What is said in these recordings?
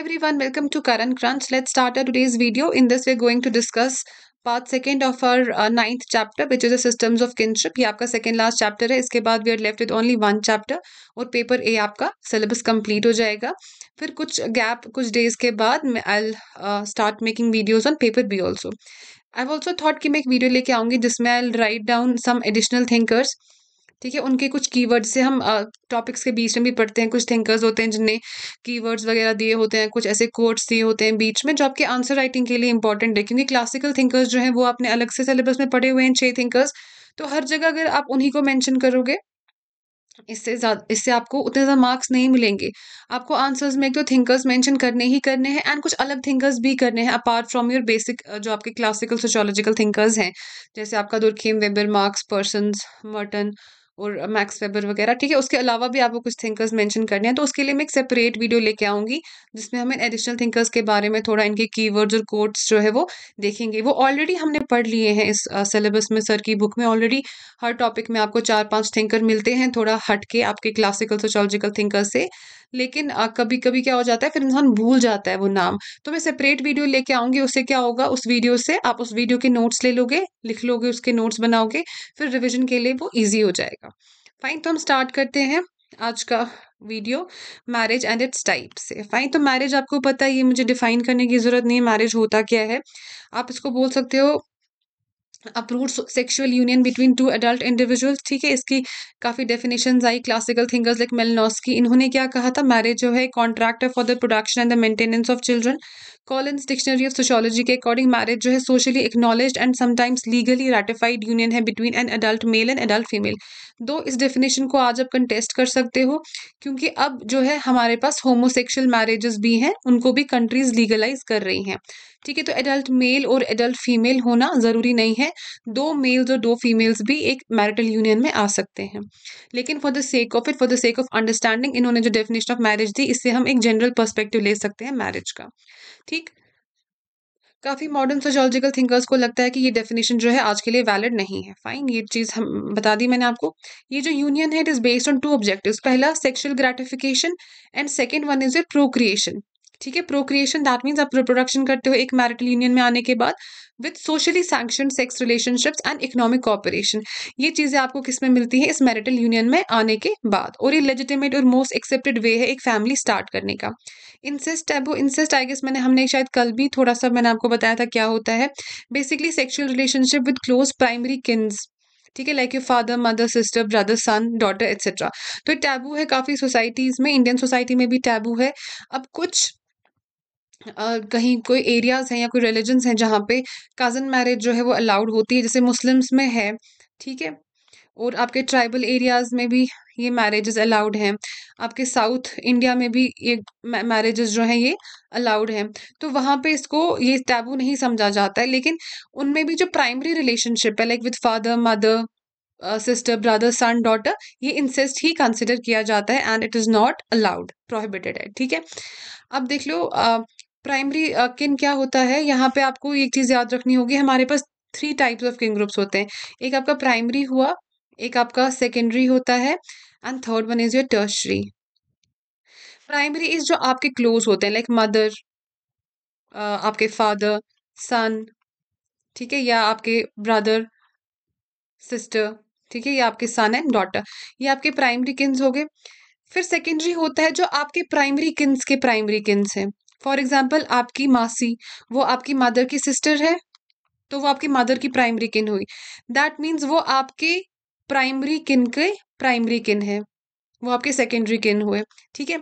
everyone welcome to current crunch let's start our today's video in this we're going to discuss part second of our ninth chapter which is the of kinship ये आपका second last chapter है इसके बाद we are left with only one chapter और paper A आपका syllabus complete हो जाएगा फिर कुछ गैप कुछ डेज के बाद मैं I start making videos on paper be also I also thought कि मैं एक वीडियो लेके आऊँगी जिसमें I write down some additional thinkers ठीक है उनके कुछ कीवर्ड से हम टॉपिक्स के बीच में भी पढ़ते हैं कुछ थिंकर्स होते हैं जिनने कीवर्ड्स वगैरह दिए होते हैं कुछ ऐसे कोट्स दिए होते हैं बीच में जो आपके आंसर राइटिंग के लिए इंपॉर्टेंट है क्योंकि क्लासिकल थिंकर्स जो हैं वो आपने अलग से सिलेबस में पढ़े हुए हैं छः थिंकर्स तो हर जगह अगर आप उन्हीं को मैंशन करोगे इससे ज़्यादा इससे आपको उतने ज़्यादा मार्क्स नहीं मिलेंगे आपको आंसर्स में एक तो थिंकर्स मेंशन करने ही करने हैं एंड कुछ अलग थिंकर्स भी करने हैं अपार्ट फ्रॉम योर बेसिक जो आपके क्लासिकल सोशोलॉजिकल थिंकर्स हैं जैसे आपका Durkheim Weber Marx Parsons Merton और मैक्स वेबर वगैरह ठीक है उसके अलावा भी आपको कुछ थिंकर्स मेंशन करने हैं तो उसके लिए मैं एक सेपरेट वीडियो लेके आऊँगी जिसमें हम इन एडिशनल थिंकर्स के बारे में थोड़ा इनके कीवर्ड्स और कोट्स जो है वो देखेंगे वो ऑलरेडी हमने पढ़ लिए हैं इस सिलेबस uh, में सर की बुक में ऑलरेडी हर टॉपिक में आपको चार पाँच थिंकर मिलते हैं थोड़ा हट के आपके क्लासिकल सोशोलॉजिकल थिंकर से लेकिन कभी कभी क्या हो जाता है फिर इंसान भूल जाता है वो नाम तो मैं सेपरेट वीडियो लेके आऊंगी उससे क्या होगा उस वीडियो से आप उस वीडियो के नोट्स ले लोगे लिख लोगे उसके नोट्स बनाओगे फिर रिविजन के लिए वो ईजी हो जाएगा फाइन तो हम स्टार्ट करते हैं आज का video marriage and it's type से फाइन तो मैरिज आपको पता है ये मुझे डिफाइन करने की ज़रूरत नहीं है मैरिज होता क्या है आप इसको बोल सकते हो approve sexual union between two adult individual ठीक है इसकी काफ़ी definition I classical thinkers like Malinowski इन्होंने क्या कहा था मैरिज जो है कॉन्ट्रैक्ट है for the production and the maintenance of children Collins dictionary of sociology के अकॉर्डिंग मैरिज जो है socially acknowledge and sometimes legally ratified union है between an adult male and adult female दो इस डेफिनेशन को आज आप कंटेस्ट कर सकते हो क्योंकि अब जो है हमारे पास होमोसेक्शुअल मैरिजेस भी हैं उनको भी कंट्रीज लीगलाइज कर रही हैं ठीक है तो एडल्ट मेल और एडल्ट फीमेल होना ज़रूरी नहीं है दो मेल्स और दो फीमेल्स भी एक मैरिटल यूनियन में आ सकते हैं लेकिन for the sake of it for the sake of understanding इन्होंने जो डेफिनेशन ऑफ मैरिज दी इससे हम एक जनरल पर्सपेक्टिव ले सकते हैं मैरिज का ठीक काफ़ी मॉडर्न सोशोलॉजिकल थिंकर्स को लगता है कि ये डेफिनेशन जो है आज के लिए वैलिड नहीं है फाइन ये चीज़ हम बता दी मैंने आपको ये जो यूनियन है it is based on two objectives पहला sexual gratification and second one is your procreation ठीक है प्रोक्रिएशन दैट मीन्स आप रिप्रोडक्शन करते हो एक मैरिटल यूनियन में आने के बाद with socially sanction sex relationships and economic cooperation ये चीज़ें आपको किस में मिलती है इस मैरिटल यूनियन में आने के बाद और ये लेजिटिमेट और मोस्ट एक्सेप्टेड वे है एक फैमिली स्टार्ट करने का इंसेस्ट है वो इंसेस्ट आई गेस मैंने हमने शायद कल भी थोड़ा सा मैंने आपको बताया था क्या होता है basically sexual relationship with close primary kins ठीक है like your father mother sister brother son daughter etcetera तो टैबू है काफ़ी सोसाइटीज़ में इंडियन सोसाइटी में भी टैबू है अब कुछ कहीं कोई एरियाज़ हैं या कोई रिलीजन्स हैं जहाँ पे कज़न मैरिज जो है वो अलाउड होती है जैसे मुस्लिम्स में है ठीक है और आपके ट्राइबल एरियाज़ में भी ये मैरिजेस अलाउड हैं आपके साउथ इंडिया में भी ये मैरिजेस जो हैं ये अलाउड हैं तो वहाँ पे इसको ये टैबू नहीं समझा जाता है लेकिन उनमें भी जो प्राइमरी रिलेशनशिप है like with father mother sister brother son daughter ये इंसेस्ट ही कंसिडर किया जाता है and it is not allowed prohibited है ठीक है अब देख लो प्राइमरी किन uh, क्या होता है यहाँ पे आपको एक चीज़ याद रखनी होगी हमारे पास three types of kin groups होते हैं एक आपका प्राइमरी हुआ एक आपका सेकेंडरी होता है and third one is your tertiary primary is जो आपके क्लोज होते हैं लाइक मदर uh, आपके फादर सन ठीक है या आपके ब्रदर सिस्टर ठीक है या आपके सन एंड डॉटर ये आपके प्राइमरी किन्स हो गए फिर सेकेंडरी होता है जो आपके प्राइमरी किन्स के प्राइमरी किन्स हैं फॉर एग्जाम्पल आपकी मासी वो आपकी मदर की सिस्टर है तो वो आपकी मदर की प्राइमरी किन हुई दैट मीन्स वो आपके प्राइमरी किन के प्राइमरी किन है वो आपके सेकेंडरी किन हुए ठीक है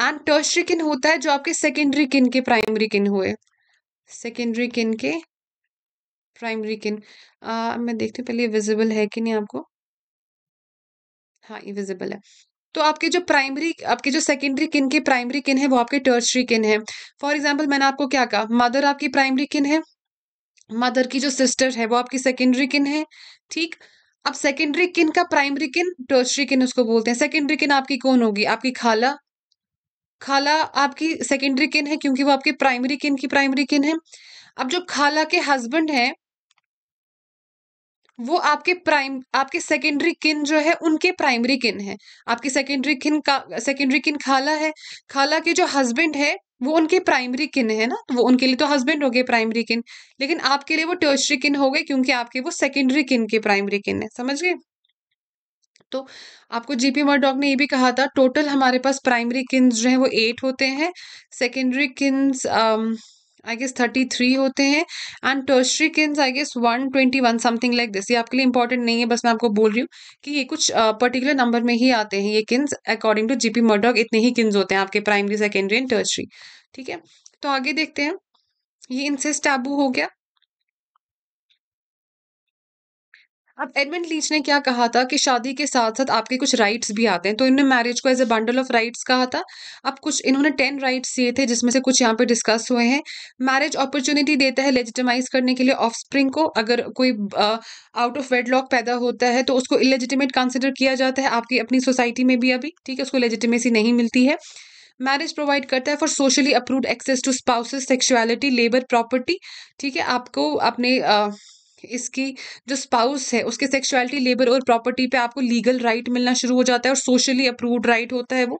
एंड टर्शरी किन होता है जो आपके सेकेंडरी किन के प्राइमरी किन हुए सेकेंडरी किन के प्राइमरी किन आ, मैं देखती हूँ पहले विजिबल है कि नहीं आपको हाँ ये विजिबल है तो आपके जो प्राइमरी आपके जो सेकेंडरी किन के प्राइमरी किन है वो आपके टर्सरी किन है फॉर एग्जाम्पल मैंने आपको क्या कहा मदर आपकी प्राइमरी किन है मदर की जो सिस्टर है वो आपकी सेकेंडरी किन है ठीक अब सेकेंडरी किन का प्राइमरी किन टर्सरी किन उसको बोलते हैं सेकेंडरी किन आपकी कौन होगी आपकी खाला खाला आपकी सेकेंडरी किन है क्योंकि वो आपकी प्राइमरी किन की प्राइमरी किन है अब जो खाला के हस्बैंड हैं वो आपके प्राइम आपके सेकेंडरी किन जो है उनके प्राइमरी किन है आपकी सेकेंडरी किन का सेकेंडरी किन खाला है खाला के जो हस्बैंड है वो उनके प्राइमरी किन है ना तो वो उनके लिए तो हस्बैंड हो गए प्राइमरी किन लेकिन आपके लिए वो टर्शरी किन हो गए क्योंकि आपके वो सेकेंडरी किन के प्राइमरी किन है समझ गए तो आपको जीपी मर्डॉग ने ये भी कहा था टोटल हमारे पास प्राइमरी किन्स जो है वो एट होते हैं secondary kins I guess thirty three होते हैं and tertiary kins I guess one twenty one something like this ये आपके लिए इंपॉर्टेंट नहीं है बस मैं आपको बोल रही हूँ कि ये कुछ पर्टिकुलर uh, नंबर में ही आते हैं ये kins according to G P Murdock इतने ही किन्स होते हैं आपके प्राइमरी सेकेंडरी एंड टर्सरी ठीक है तो आगे देखते हैं ये इनसेस टैबू हो गया अब एडमिन लीच ने क्या कहा था कि शादी के साथ साथ आपके कुछ राइट्स भी आते हैं तो इन्होंने मैरिज को as a bundle of rights कहा था अब कुछ इन्होंने टेन राइट्स दिए थे जिसमें से कुछ यहाँ पे डिस्कस हुए हैं मैरिज अपॉर्चुनिटी देता है लेजिटिमाइज करने के लिए ऑफस्प्रिंग को अगर कोई आउट ऑफ वेडलॉक पैदा होता है तो उसको इलेजिटिमेट कंसिडर किया जाता है आपकी अपनी सोसाइटी में भी अभी ठीक है उसको लेजिटिमेसी नहीं मिलती है मैरिज प्रोवाइड करता है for socially approved access to spouses sexuality labour property ठीक है आपको अपने uh, इसकी जो स्पाउस है उसके सेक्सुअलिटी लेबर और प्रॉपर्टी पे आपको लीगल राइट right मिलना शुरू हो जाता है और सोशली अप्रूव्ड राइट होता है वो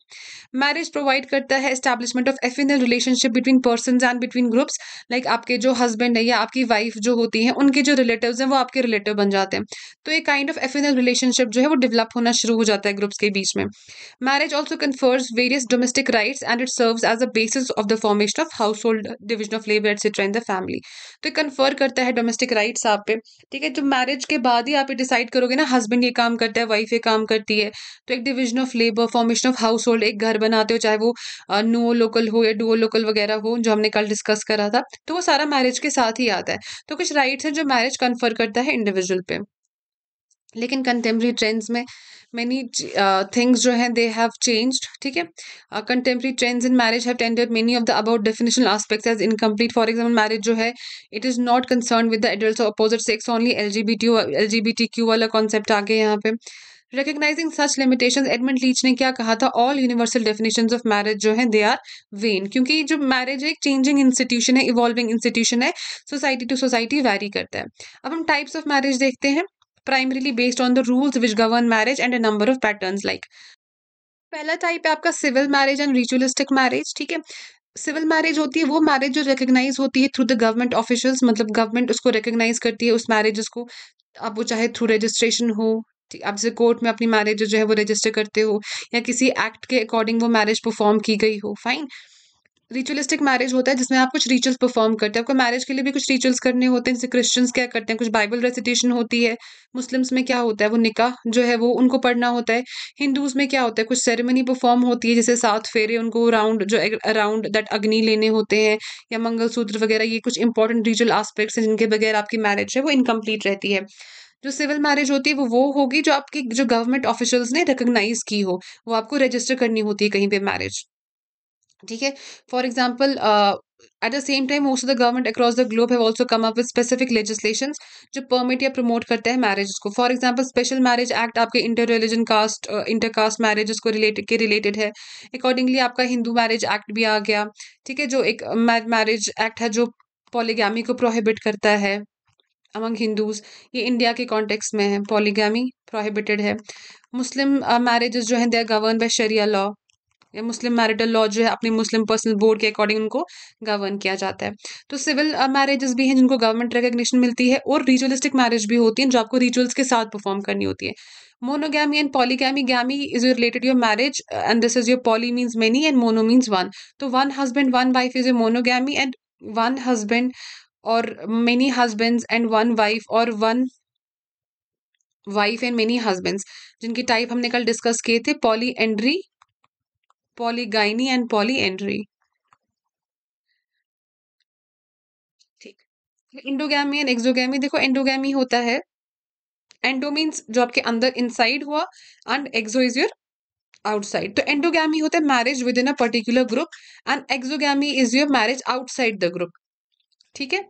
मैरिज प्रोवाइड करता है establishment of affinal relationship between person and between groups like आपके जो हस्बैंड है या आपकी वाइफ जो होती है उनके जो रिलेटिव हैं वो आपके रिलेटिव बन जाते हैं तो ये काइंड ऑफ एफिनल रिलेशनशिप जो है वो डेवलप होना शुरू हो जाता है ग्रुप्स के बीच में marriage also confers various domestic right and it serve as a basis of the formation of household division of labour etcetera in the family तो कन्फर करता है डोमेस्टिक राइट्स आप पे ठीक है जो मैरिज के बाद ही आप ये डिसाइड करोगे ना हस्बैंड ये काम करता है वाइफ ये काम करती है तो एक division of labour formation of household एक घर बनाते हो चाहे वो नो लोकल हो या डुओ लोकल वगैरह हो जो हमने कल डिस्कस करा था तो वो सारा मैरिज के साथ ही आता है तो कुछ राइट्स हैं जो मैरिज कन्फर करता है इंडिविजुअल पे लेकिन कंटेम्प्रेरी ट्रेंड्स में मैनी थिंग्स uh, जो हैं दे हैव चेंज्ड ठीक है contemporary trends in marriage have tended many of the about definitional aspects as incomplete for example marriage जो है it is not concern with the adult opposite sex only L G B T L G B T Q वाला concept आ गया यहाँ पे recognising such limitation Edmund Leach ने क्या कहा था all universal definition of marriage जो है दे आर वेन क्योंकि जो मैरिज है एक चेंजिंग इंस्टीट्यूशन है इवॉल्विंग इंस्टीट्यूशन है सोसाइटी टू सोसाइटी वैरी करता है अब हम टाइप्स ऑफ मैरिज देखते हैं primarily based on the rules which govern marriage and a number of patterns like पहला टाइप है आपका civil marriage and ritualistic marriage ठीक है सिविल मैरिज होती है वो मैरिज जो रिकग्नाइज होती है थ्रू द गवर्नमेंट ऑफिशियल्स मतलब गवर्नमेंट उसको रिकग्नाइज करती है उस मैरिज को आप वो चाहे थ्रू रजिस्ट्रेशन हो आप जैसे कोर्ट में अपनी मैरिज जो है वो रजिस्टर करते हो या किसी एक्ट के अकॉर्डिंग वो मैरिज परफॉर्म की गई हो फाइन रिचुअलिस्टिक मैरिज होता है जिसमें आप कुछ रिचुअल्स परफॉर्म करते हैं आपको मैरिज के लिए भी कुछ रिचुअल्स करने होते हैं जैसे क्रिश्चियंस क्या करते हैं कुछ बाइबल रेसिटेशन होती है मुस्लिम्स में क्या होता है वो निकाह जो है वो उनको पढ़ना होता है हिंदूज में क्या होता है कुछ सेरेमनी परफॉर्म होती है जैसे सात फेरे उनको राउंड जो अराउंड दैट अग्नि लेने होते हैं या मंगलसूत्र वगैरह ये कुछ इंपॉर्टेंट रिचुअल आस्पेक्ट्स हैं जिनके बगैर आपकी मैरिज है वो इनकम्प्लीट रहती है जो सिविल मैरिज होती है वो वो होगी जो आपकी जो गवर्नमेंट ऑफिशियल्स ने रिकोगनाइज की हो वो आपको रजिस्टर करनी होती है कहीं पे मैरिज ठीक है for example at the same time most of the government across the globe have also come up with specific legislation जो परमिट या प्रमोट करते हैं मैरिज को for example special marriage act आपके inter religion caste inter caste marriage को related के related है accordingly आपका हिंदू मैरिज एक्ट भी आ गया ठीक है जो एक मैरिज uh, एक्ट है जो पॉलीगामी को प्रोहिबिट करता है अमंग हिंदूज ये इंडिया के कॉन्टेक्स में है पॉलीगामी प्रोहिबिटेड है मुस्लिम मैरिजेस uh, जो हैं they are govern by sharia law या मुस्लिम मैरिटल लॉ जो है अपने मुस्लिम पर्सनल बोर्ड के अकॉर्डिंग उनको गवर्न किया जाता है तो सिविल मैरिजेस uh, भी हैं जिनको गवर्नमेंट रिकग्निशन मिलती है और रिचुअलिस्टिक मैरिज भी होती है जो आपको रिचुअल्स के साथ परफॉर्म करनी होती है monogamy and polygamy gamy is your related your marriage and this is your poly means many and mono means one तो one husband one wife is your monogamy and one husband और many husband and one wife और one wife and many husbands जिनकी type हमने कल discuss किए थे polyandry polygyny and polyandry ठीक endogamy and exogamy देखो एंडोगैमी होता है एंडो मीन्स जो आपके अंदर इनसाइड हुआ and exo is your outside तो एंडोगैमी होता है marriage within a particular group and exogamy is your marriage outside the group ठीक है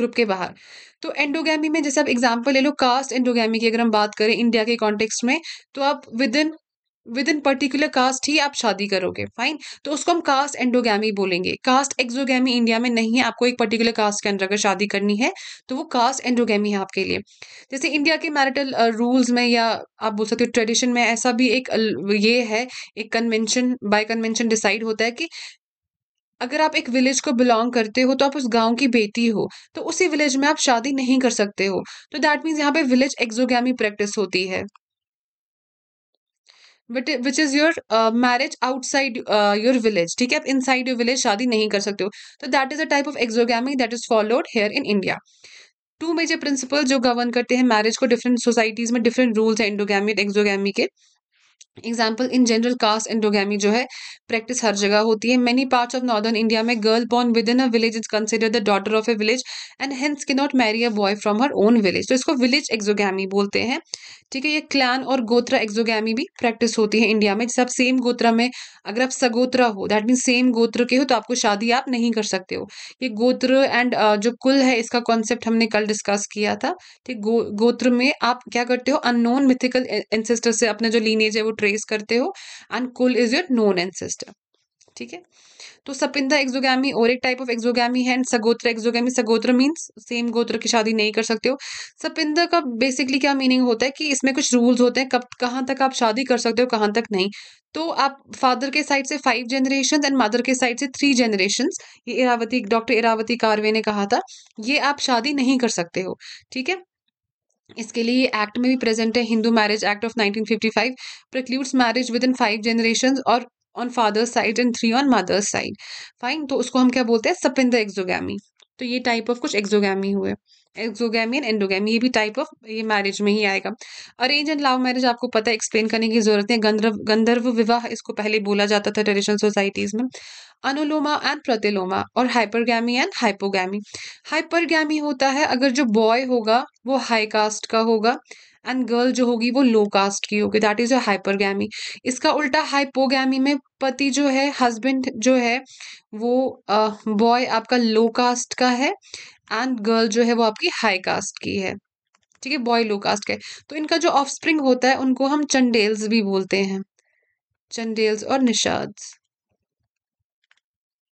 ग्रुप के बाहर तो एंडोगैमी में जैसे आप एग्जांपल ले लो कास्ट एंडोगैमी की अगर हम बात करें इंडिया के कॉन्टेक्स्ट में तो आप within within particular caste ही आप शादी करोगे फाइन तो उसको हम कास्ट एंडोगैमी बोलेंगे कास्ट एक्सोगैमी इंडिया में नहीं है आपको एक पर्टिकुलर कास्ट के अंदर अगर शादी करनी है तो वो कास्ट एंडोगैमी है आपके लिए जैसे इंडिया के मैरिटल रूल्स uh, में या आप बोल सकते हो ट्रेडिशन में ऐसा भी एक uh, ये है एक कन्वेंशन बाय कन्वेंशन डिसाइड होता है कि अगर आप एक विलेज को बिलोंग करते हो तो आप उस गांव की बेटी हो तो उसी विलेज में आप शादी नहीं कर सकते हो तो दैट मीन्स यहाँ पे विलेज एक्सोगैमी प्रैक्टिस होती है which is your marriage outside your village ठीक है आप इनसाइड योर विलेज शादी नहीं कर सकते हो तो that is a type of exogamy that is followed here in India two major principle जो गवर्न करते हैं मैरिज को डिफरेंट सोसाइटीज में डिफरेंट रूल्स हैं इंडोगी एक्सोगी के example in general caste endogamy जो है प्रैक्टिस हर जगह होती है many parts of northern India में girl born within a village is consider the daughter of a village and hence can not marry a boy from her own village तो इसको village एक्सोगी बोलते हैं ठीक है ये क्लैन और गोत्रा एक्जोगी भी प्रैक्टिस होती है इंडिया में जैसे आप सेम गोत्रा में अगर आप सगोत्रा हो दैट मीन सेम गोत्र के हो तो आपको शादी आप नहीं कर सकते हो ये गोत्र एंड जो कुल है इसका कॉन्सेप्ट हमने कल डिस्कस किया था ठीक गो, गोत्र में आप क्या करते हो अननोन मिथिकल एंसेस्टर से अपना जो लीनेज है वो ट्रेस करते हो एंड कुल इज योर नोन एंसेस्टर ठीक है तो सपिंदा एक्जोगी और एक टाइप ऑफ एक्सोगी है सगोत्र एक्जोगैमी सगोत्र मीन्स सेम गोत्र की शादी नहीं कर सकते हो सपिंदा का बेसिकली क्या मीनिंग होता है कि इसमें कुछ रूल्स होते हैं कब कहाँ तक आप शादी कर सकते हो कहाँ तक नहीं तो आप फादर के साइड से फाइव जनरेशन एंड मदर के साइड से थ्री जनरेशन ये इरावती डॉक्टर इरावती कारवे ने कहा था ये आप शादी नहीं कर सकते हो ठीक है इसके लिए एक्ट में भी प्रेजेंट है Hindu marriage act of 1955 precludes marriage within five generation और on father's side and three on mother's side fine तो उसको हम क्या बोलते हैं सपिंदर एक्जोगी तो ये टाइप ऑफ कुछ एक्जोगी हुए एक्जोगी एंड एंडोगैमी ये भी टाइप ऑफ ये मैरिज में ही आएगा अरेंज एंड लव मैरिज आपको पता है एक्सप्लेन करने की जरूरत है गंधर्व गंधर्व विवाह इसको पहले बोला जाता था ट्रेडिशनल सोसाइटीज में अनुलोमा एंड प्रतिलोमा और हाइपरगैमी एंड हाइपोगैमी हाइपरगैमी होता है अगर जो बॉय होगा वो हाई कास्ट का होगा एंड गर्ल जो होगी वो लो कास्ट की होगी दैट इज हाइपरगैमी इसका उल्टा हाइपोगैमी में पति जो है हस्बैंड जो है वो बॉय uh, आपका लो कास्ट का है एंड गर्ल जो है वो आपकी हाई कास्ट की है ठीक है बॉय लो कास्ट का है तो इनका जो ऑफस्प्रिंग होता है उनको हम चंडेल्स भी बोलते हैं चंडेल्स और निषाद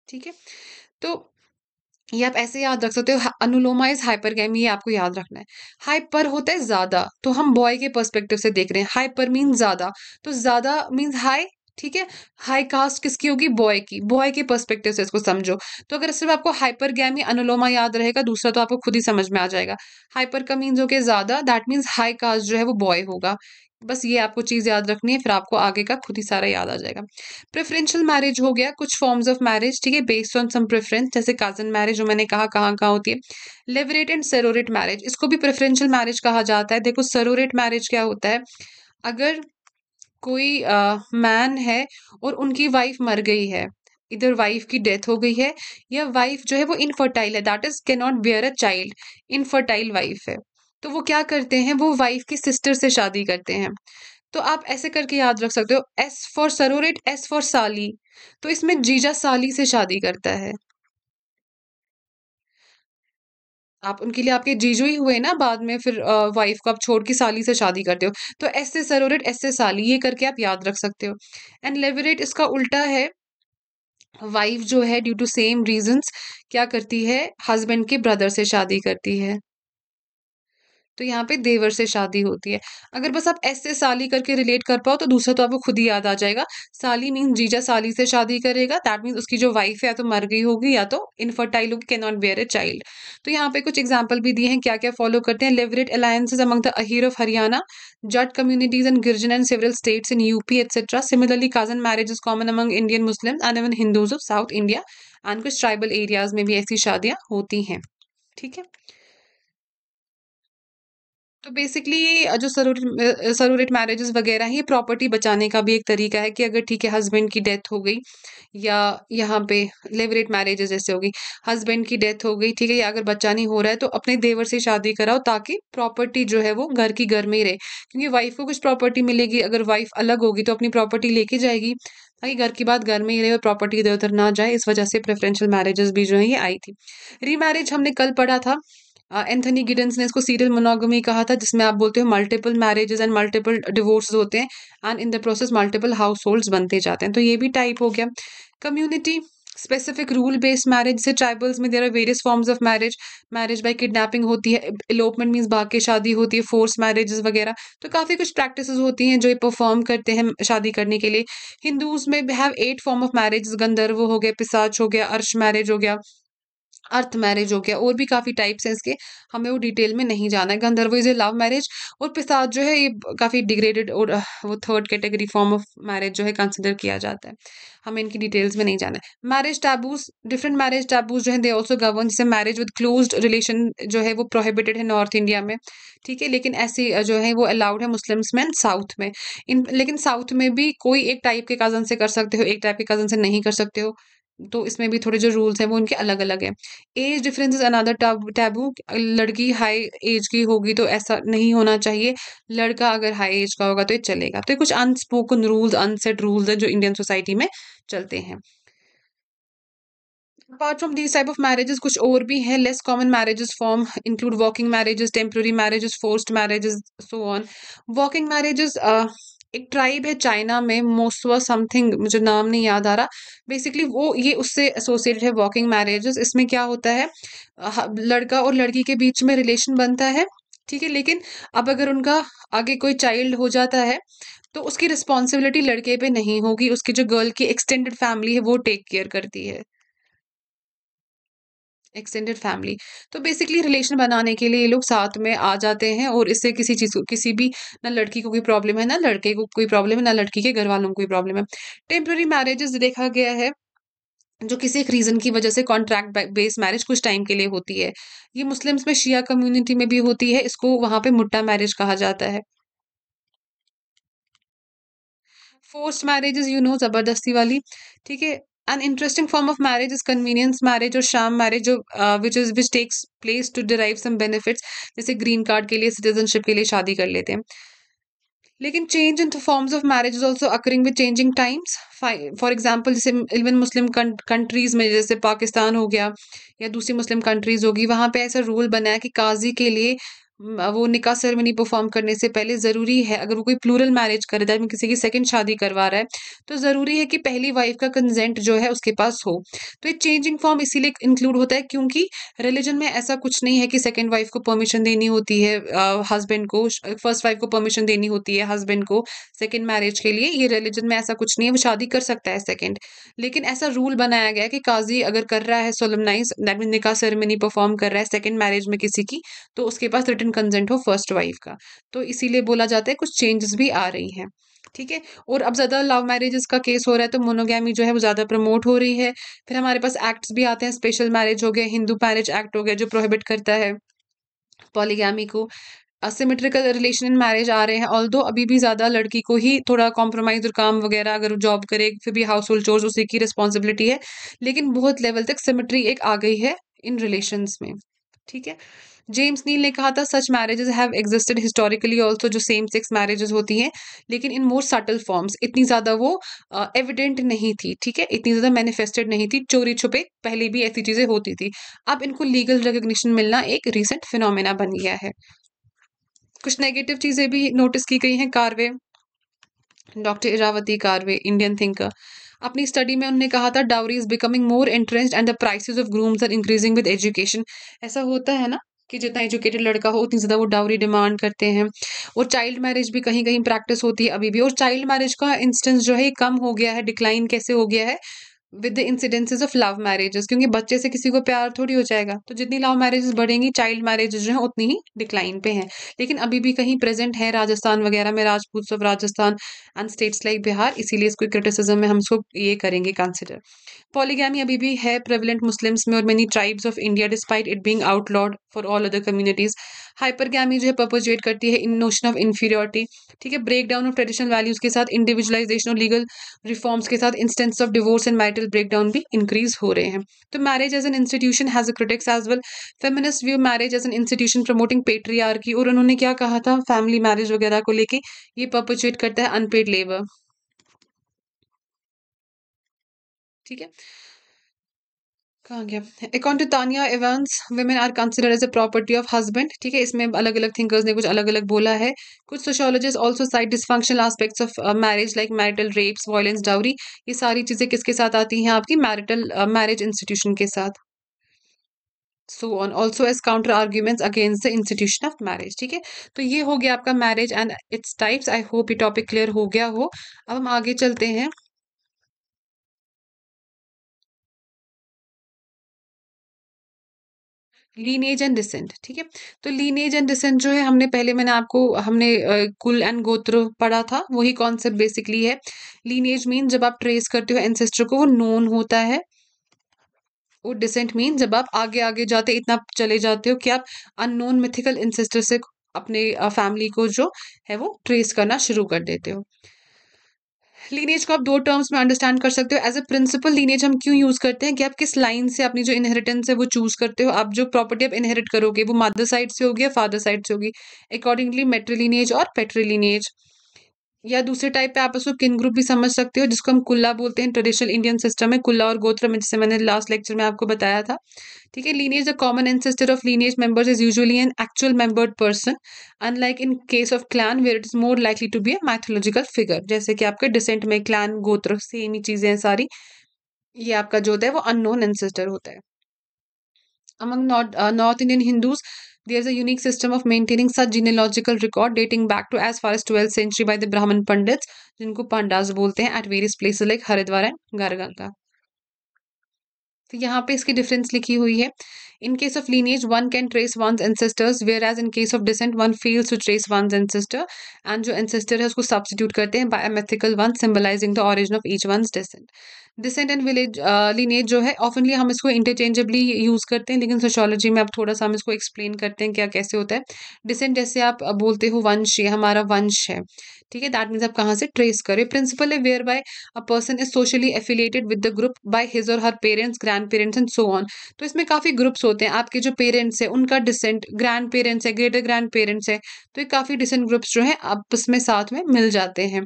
ठीक है तो ये आप ऐसे याद रख सकते हो अनुलोमा हाइपर गैमी ये आपको याद रखना है हाइपर होता है ज्यादा तो हम बॉय के पर्सपेक्टिव से देख रहे हैं हाइपर मीन ज्यादा तो ज्यादा मीन्स हाई ठीक है हाई कास्ट किसकी होगी बॉय की बॉय के पर्सपेक्टिव से इसको समझो तो अगर सिर्फ आपको हाइपर गैमी अनुलोमा याद रहेगा दूसरा तो आपको खुद ही समझ में आ जाएगा हाइपर का मीन्स हो के ज्यादा दैट मीन्स हाई कास्ट जो है वो बॉय होगा बस ये आपको चीज़ याद रखनी है फिर आपको आगे का खुद ही सारा याद आ जाएगा प्रेफरेंशियल मैरिज हो गया कुछ फॉर्म्स ऑफ मैरिज ठीक है बेस्ड ऑन सम प्रेफरेंस जैसे काजन मैरिज जो मैंने कहा कहाँ कहाँ होती है लेवरेट एंड सरोरेट मैरिज इसको भी प्रेफरेंशियल मैरिज कहा जाता है देखो सरोरेट मैरिज क्या होता है अगर कोई मैन uh, है और उनकी वाइफ मर गई है इधर वाइफ की डेथ हो गई है या वाइफ जो है वो इनफर्टाइल है that is cannot bear a child infertile wife है तो वो क्या करते हैं वो वाइफ की सिस्टर से शादी करते हैं तो आप ऐसे करके याद रख सकते हो S for sororate S for साली तो इसमें जीजा साली से शादी करता है आप उनके लिए आपके जीजू ही हुए ना बाद में फिर वाइफ को आप छोड़ के साली से शादी करते हो तो एस से सरोरेट एस से साली ये करके आप याद रख सकते हो एंड लेवरेट इसका उल्टा है वाइफ जो है ड्यू टू सेम रीजंस क्या करती है हस्बैंड के ब्रदर से शादी करती है तो यहाँ पे देवर से शादी होती है अगर बस आप ऐसे साली करके रिलेट कर पाओ तो दूसरा तो आपको खुद ही याद आ जाएगा साली मीन्स जीजा साली से शादी करेगा दैट मीन्स उसकी जो वाइफ है या तो मर गई होगी या तो इनफर्टाइल होगी can not bear a child तो यहाँ पे कुछ एग्जाम्पल भी दिए हैं क्या क्या फॉलो करते हैं levirate alliances among the Ahir of Haryana Jat communities and Girijan and civil states in UP etcetera similarly cousin marriage is common among Indian Muslim and even Hindus of South India एंड कुछ ट्राइबल एरियाज में भी ऐसी शादियाँ होती हैं ठीक है तो बेसिकली जो सरूरेट सरूरेट मैरिजेस वगैरह हैं ये प्रॉपर्टी बचाने का भी एक तरीका है कि अगर ठीक है हस्बैंड की डेथ हो गई या यहाँ पे लेवरेट मैरिजेस जैसे हो गई हस्बैंड की डेथ हो गई ठीक है या अगर बच्चा नहीं हो रहा है तो अपने देवर से शादी कराओ ताकि प्रॉपर्टी जो है वो घर की घर में ही रहे क्योंकि वाइफ को कुछ प्रॉपर्टी मिलेगी अगर वाइफ अलग होगी तो अपनी प्रॉपर्टी लेके जाएगी ताकि घर की बात घर में ही रहे और प्रॉपर्टी इधर उधर ना जाए इस वजह से प्रेफरेंशियल मैरिजेस भी जो है ये आई थी रीमैरिज हमने कल पढ़ा था एंथनी uh, गिडन्स ने इसको सीरियल मोनोगमी कहा था जिसमें आप बोलते हो multiple marriages and multiple divorce होते हैं and in the process multiple households बनते जाते हैं तो ये भी टाइप हो गया community specific rule based marriage से ट्राइबल्स में there are various forms of marriage marriage by kidnapping होती है एलोपमेंट मीन्स भाग के शादी होती है फोर्स मैरिजेस वगैरह तो काफ़ी कुछ प्रैक्टिस होती हैं जो ये परफॉर्म करते हैं शादी करने के लिए हिंदूज में have eight form of marriage Gandharva हो गया पिसाच हो गया अर्श मैरिज हो गया अर्थ मैरिज हो गया और भी काफ़ी टाइप्स हैं इसके हमें वो डिटेल में नहीं जाना है गंधर्व इज ए लव मैरिज और पिसाद जो है ये काफ़ी डिग्रेडेड और वो third category form of marriage जो है कंसिडर किया जाता है हमें इनकी डिटेल्स में नहीं जाना है marriage taboos different marriage taboos जो है दे ऑल्सो गवर्न जैसे मैरिज विद क्लोज रिलेशन जो है वो प्रोहिबिटेड है नॉर्थ इंडिया में ठीक है लेकिन ऐसी जो है वो अलाउड है मुस्लिम्स में साउथ में इन लेकिन साउथ में भी कोई एक टाइप के कज़न से कर सकते हो एक टाइप के कज़न से नहीं कर सकते हो तो इसमें भी थोड़े जो रूल्स हैं वो उनके अलग अलग हैं age difference is another taboo लड़की हाई एज की होगी तो ऐसा नहीं होना चाहिए लड़का अगर हाई एज का होगा तो ये चलेगा तो ये कुछ अनस्पोकन रूल्स अनसेट रूल्स हैं जो इंडियन सोसाइटी में चलते हैं apart from these type of marriages कुछ और भी हैं less common marriages form include walking marriages temporary marriages forced marriages so on walking marriages एक ट्राइब है चाइना में मोसवा समथिंग मुझे नाम नहीं याद आ रहा बेसिकली वो ये उससे एसोसिएटेड है वॉकिंग मैरिजेस इसमें क्या होता है लड़का और लड़की के बीच में रिलेशन बनता है ठीक है लेकिन अब अगर उनका आगे कोई चाइल्ड हो जाता है तो उसकी रिस्पॉन्सिबिलिटी लड़के पे नहीं होगी उसकी जो गर्ल की एक्सटेंडेड फैमिली है वो टेक केयर करती है एक्सटेंडेड हम्म। फैमिली तो बेसिकली रिलेशन बनाने के लिए ये लोग साथ में आ जाते हैं और इससे किसी चीज़ को किसी भी ना लड़की को कोई प्रॉब्लम है ना लड़के को कोई प्रॉब्लम है ना लड़की के घर वालों को कोई प्रॉब्लम है टेम्प्रेरी मैरिजेस देखा गया है जो किसी एक रीज़न की वजह से कॉन्ट्रैक्ट बेस्ड मैरिज कुछ टाइम के लिए होती है ये मुस्लिम्स में शिया कम्युनिटी में भी होती है इसको वहाँ पे मुट्टा मैरिज कहा जाता है फोर्स मैरिजेस यू नो ज़बरदस्ती वाली ठीक है an interesting form of marriage is convenience marriage or sham marriage or, uh, which is which takes place to derive some benefits जैसे green card के लिए citizenship के लिए शादी कर लेते हैं लेकिन change in forms of marriage is also occurring with changing times for example जैसे इवन मुस्लिम कंट्रीज़ में जैसे पाकिस्तान हो गया या दूसरी मुस्लिम कंट्रीज़ होगी वहाँ पे ऐसा रूल बना है कि काजी के लिए हम्म, वो निका सेरेमनी परफॉर्म करने से पहले ज़रूरी है अगर वो कोई प्लूरल मैरिज रहा है किसी की सेकंड शादी करवा रहा है तो ज़रूरी है कि पहली वाइफ का कंजेंट जो है उसके पास हो तो ये चेंजिंग फॉर्म इसीलिए इंक्लूड होता है क्योंकि रिलीजन में ऐसा कुछ नहीं है कि सेकेंड वाइफ को परमिशन देनी होती है हस्बैंड को फर्स्ट वाइफ को परमिशन देनी होती है हस्बैंड को सेकेंड मैरिज के लिए ये रिलीजन में ऐसा कुछ नहीं है वो शादी कर सकता है सेकेंड लेकिन ऐसा रूल बनाया गया है कि काजी अगर कर रहा है solemnize that mean nikah ceremony perform कर रहा है सेकेंड मैरिज में किसी की तो उसके पास रिटर्न कंजेंट हो फर्स्ट वाइफ का तो इसीलिए बोला जाता है कुछ चेंजेस भी आ रही हैं ठीक है और अब ज़्यादा लव मैरिजेस का केस हो रहा है तो मोनोगैमी जो है वो ज़्यादा प्रमोट हो रही है फिर हमारे पास एक्ट्स भी आते हैं स्पेशल मैरिज हो गया हिंदू मैरिज एक्ट हो गया जो प्रोहिबिट करता है पॉलीगैमी को असिमेट्रिकल रिलेशन इन मैरिज आ रहे हैं ऑल दो अभी भी ज़्यादा लड़की को ही थोड़ा कॉम्प्रोमाइज और काम वगैरह अगर जॉब करे फिर भी हाउस होल्ड चोर्स उसी की रिस्पॉन्सिबिलिटी है लेकिन बहुत लेवल तक सिमेट्री एक आ गई है इन रिलेशन में ठीक है जेम्स नील ने कहा था सच marriages have existed historically also जो सेम सेक्स मैरिजेज होती हैं लेकिन इन मोर सटल फॉर्म्स इतनी ज़्यादा वो एविडेंट uh, नहीं थी ठीक है इतनी ज़्यादा मैनिफेस्टेड नहीं थी चोरी छुपे पहले भी ऐसी चीज़ें होती थी अब इनको लीगल रिकोगशन मिलना एक रिसेंट फिनोमिना बन गया है कुछ नेगेटिव चीज़ें भी नोटिस की गई हैं Karve doctor Irawati Karve Indian thinker अपनी स्टडी में उन्होंने कहा था dowry is becoming more interest and the prices of grooms are increasing with education ऐसा होता है ना कि जितना एजुकेटेड लड़का हो उतनी ज़्यादा वो डाउरी डिमांड करते हैं और चाइल्ड मैरिज भी कहीं कहीं प्रैक्टिस होती है अभी भी और चाइल्ड मैरिज का इंस्टेंस जो है कम हो गया है डिक्लाइन कैसे हो गया है with the incidences of love marriages क्योंकि बच्चे से किसी को प्यार थोड़ी हो जाएगा तो जितनी लव मैरिजेस बढ़ेंगी चाइल्ड मैरिजेस जो हैं उतनी ही डिक्लाइन पे हैं लेकिन अभी भी कहीं प्रेजेंट है राजस्थान वगैरह में Rajput of Rajasthan and states like Bihar इसीलिए इसको क्रिटिसिज्म में हम इसको ये करेंगे कंसिडर पॉलीगैमी अभी भी है प्रेविलेंट मुस्लिम्स में और many tribes of India despite it being outlawed for all other communities hypergamy जो है परपोजेट करती है इन नोशन ऑफ इन्फीरियोरिटी ठीक है break down of traditional values के साथ इंडिविजुअलाइजेशन और लीगल रिफॉर्म्स के साथ instance of divorce and marital break down भी इंक्रीज हो रहे हैं तो marriage as an institution has a critics as well feminist view marriage as an institution promoting की और उन्होंने क्या कहा था फैमिली मैरिज वगैरह को लेकर ये परपोचुएट करता है अनपेड लेबर ठीक है कहाँ गया according to Tania Evans women are consider as a property of husband ठीक है इसमें अलग अलग थिंकर्स ने कुछ अलग अलग बोला है कुछ sociologist also cite dysfunctional aspects of marriage like marital rapes violence dowry ये सारी चीज़ें किसके साथ आती हैं आपकी मैरिटल मैरिज इंस्टीट्यूशन के साथ so on also as counter arguments against the institution of marriage ठीक है तो ये हो गया आपका marriage and its types I hope ये टॉपिक क्लियर हो गया हो अब हम आगे चलते हैं लीनेज एंड डिसेंट ठीक है तो लीनेज एंड डिसेंट जो है हमने पहले मैंने आपको हमने कुल एंड गोत्र पढ़ा था वही कॉन्सेप्ट बेसिकली है लीनेज मीन जब आप ट्रेस करते हो एंसेस्टर को वो नोन होता है वो डिसेंट मीन जब आप आगे आगे जाते इतना चले जाते हो कि आप अननोन मिथिकल इंसेस्टर से अपने फैमिली को जो है वो ट्रेस करना शुरू कर देते हो लीनेज को आप दो टर्म्स में अंडरस्टैंड कर सकते हो एज अ प्रिंसिपल लीनेज हम क्यों यूज़ करते हैं कि आप किस लाइन से अपनी जो इनहेरिटेंस है वो चूज़ करते हो आप जो प्रॉपर्टी आप इनहेरिट करोगे वो मदर साइड से होगी या फादर साइड से होगी अकॉर्डिंगली मेट्रीलिनेज और पेट्रीलिनेज या दूसरे टाइप पे आप उसको किन ग्रुप भी समझ सकते हो जिसको हम कुल्ला बोलते हैं ट्रेडिशनल इंडियन सिस्टम में कुल्ला और गोत्र में जैसे मैंने लास्ट लेक्चर में आपको बताया था ठीक है lineage the common ancestor of lineage members is usually an actual membered person unlike in case of clan where it is more likely to be a mythological figure जैसे कि आपके डिसेंट में क्लैन गोत्र सेम ही चीज़ें हैं सारी ये आपका जो होता है वो अननोन एंसेस्टर होता है among North Indian Hindus There is a unique system of maintaining such genealogical record dating back to as far as 12th century by the Brahmin Pandits, जिनको पांडास बोलते हैं at various places like Haridwar and गारगंगा तो यहाँ पे इसकी difference लिखी हुई है In case of lineage, one can trace one's ancestors, whereas in case of descent, one fails to trace one's ancestor. And जो ancestor है उसको substitute करते हैं by a mythical one symbolizing the origin of each one's descent. Descent and village lineage जो है ऑफनली हम इसको interchangeably use करते हैं लेकिन सोशोलॉजी में अब थोड़ा सा हम इसको एक्सप्लेन करते हैं क्या कैसे होता है डिसेंट जैसे आप uh, बोलते हो वंश ये हमारा वंश है ठीक है दैट मीन्स आप कहाँ से ट्रेस करें प्रिंसिपल है where by a person is socially affiliated with the group by his or her parents grand parents and so on तो इसमें काफ़ी ग्रुप्स होते होते हैं आपके जो पेरेंट्स है उनका डिसेंट ग्रैंड पेरेंट्स है ग्रेटर ग्रैंड पेरेंट्स है तो ये काफ़ी डिसेंट ग्रुप्स जो है आपस में साथ में मिल जाते हैं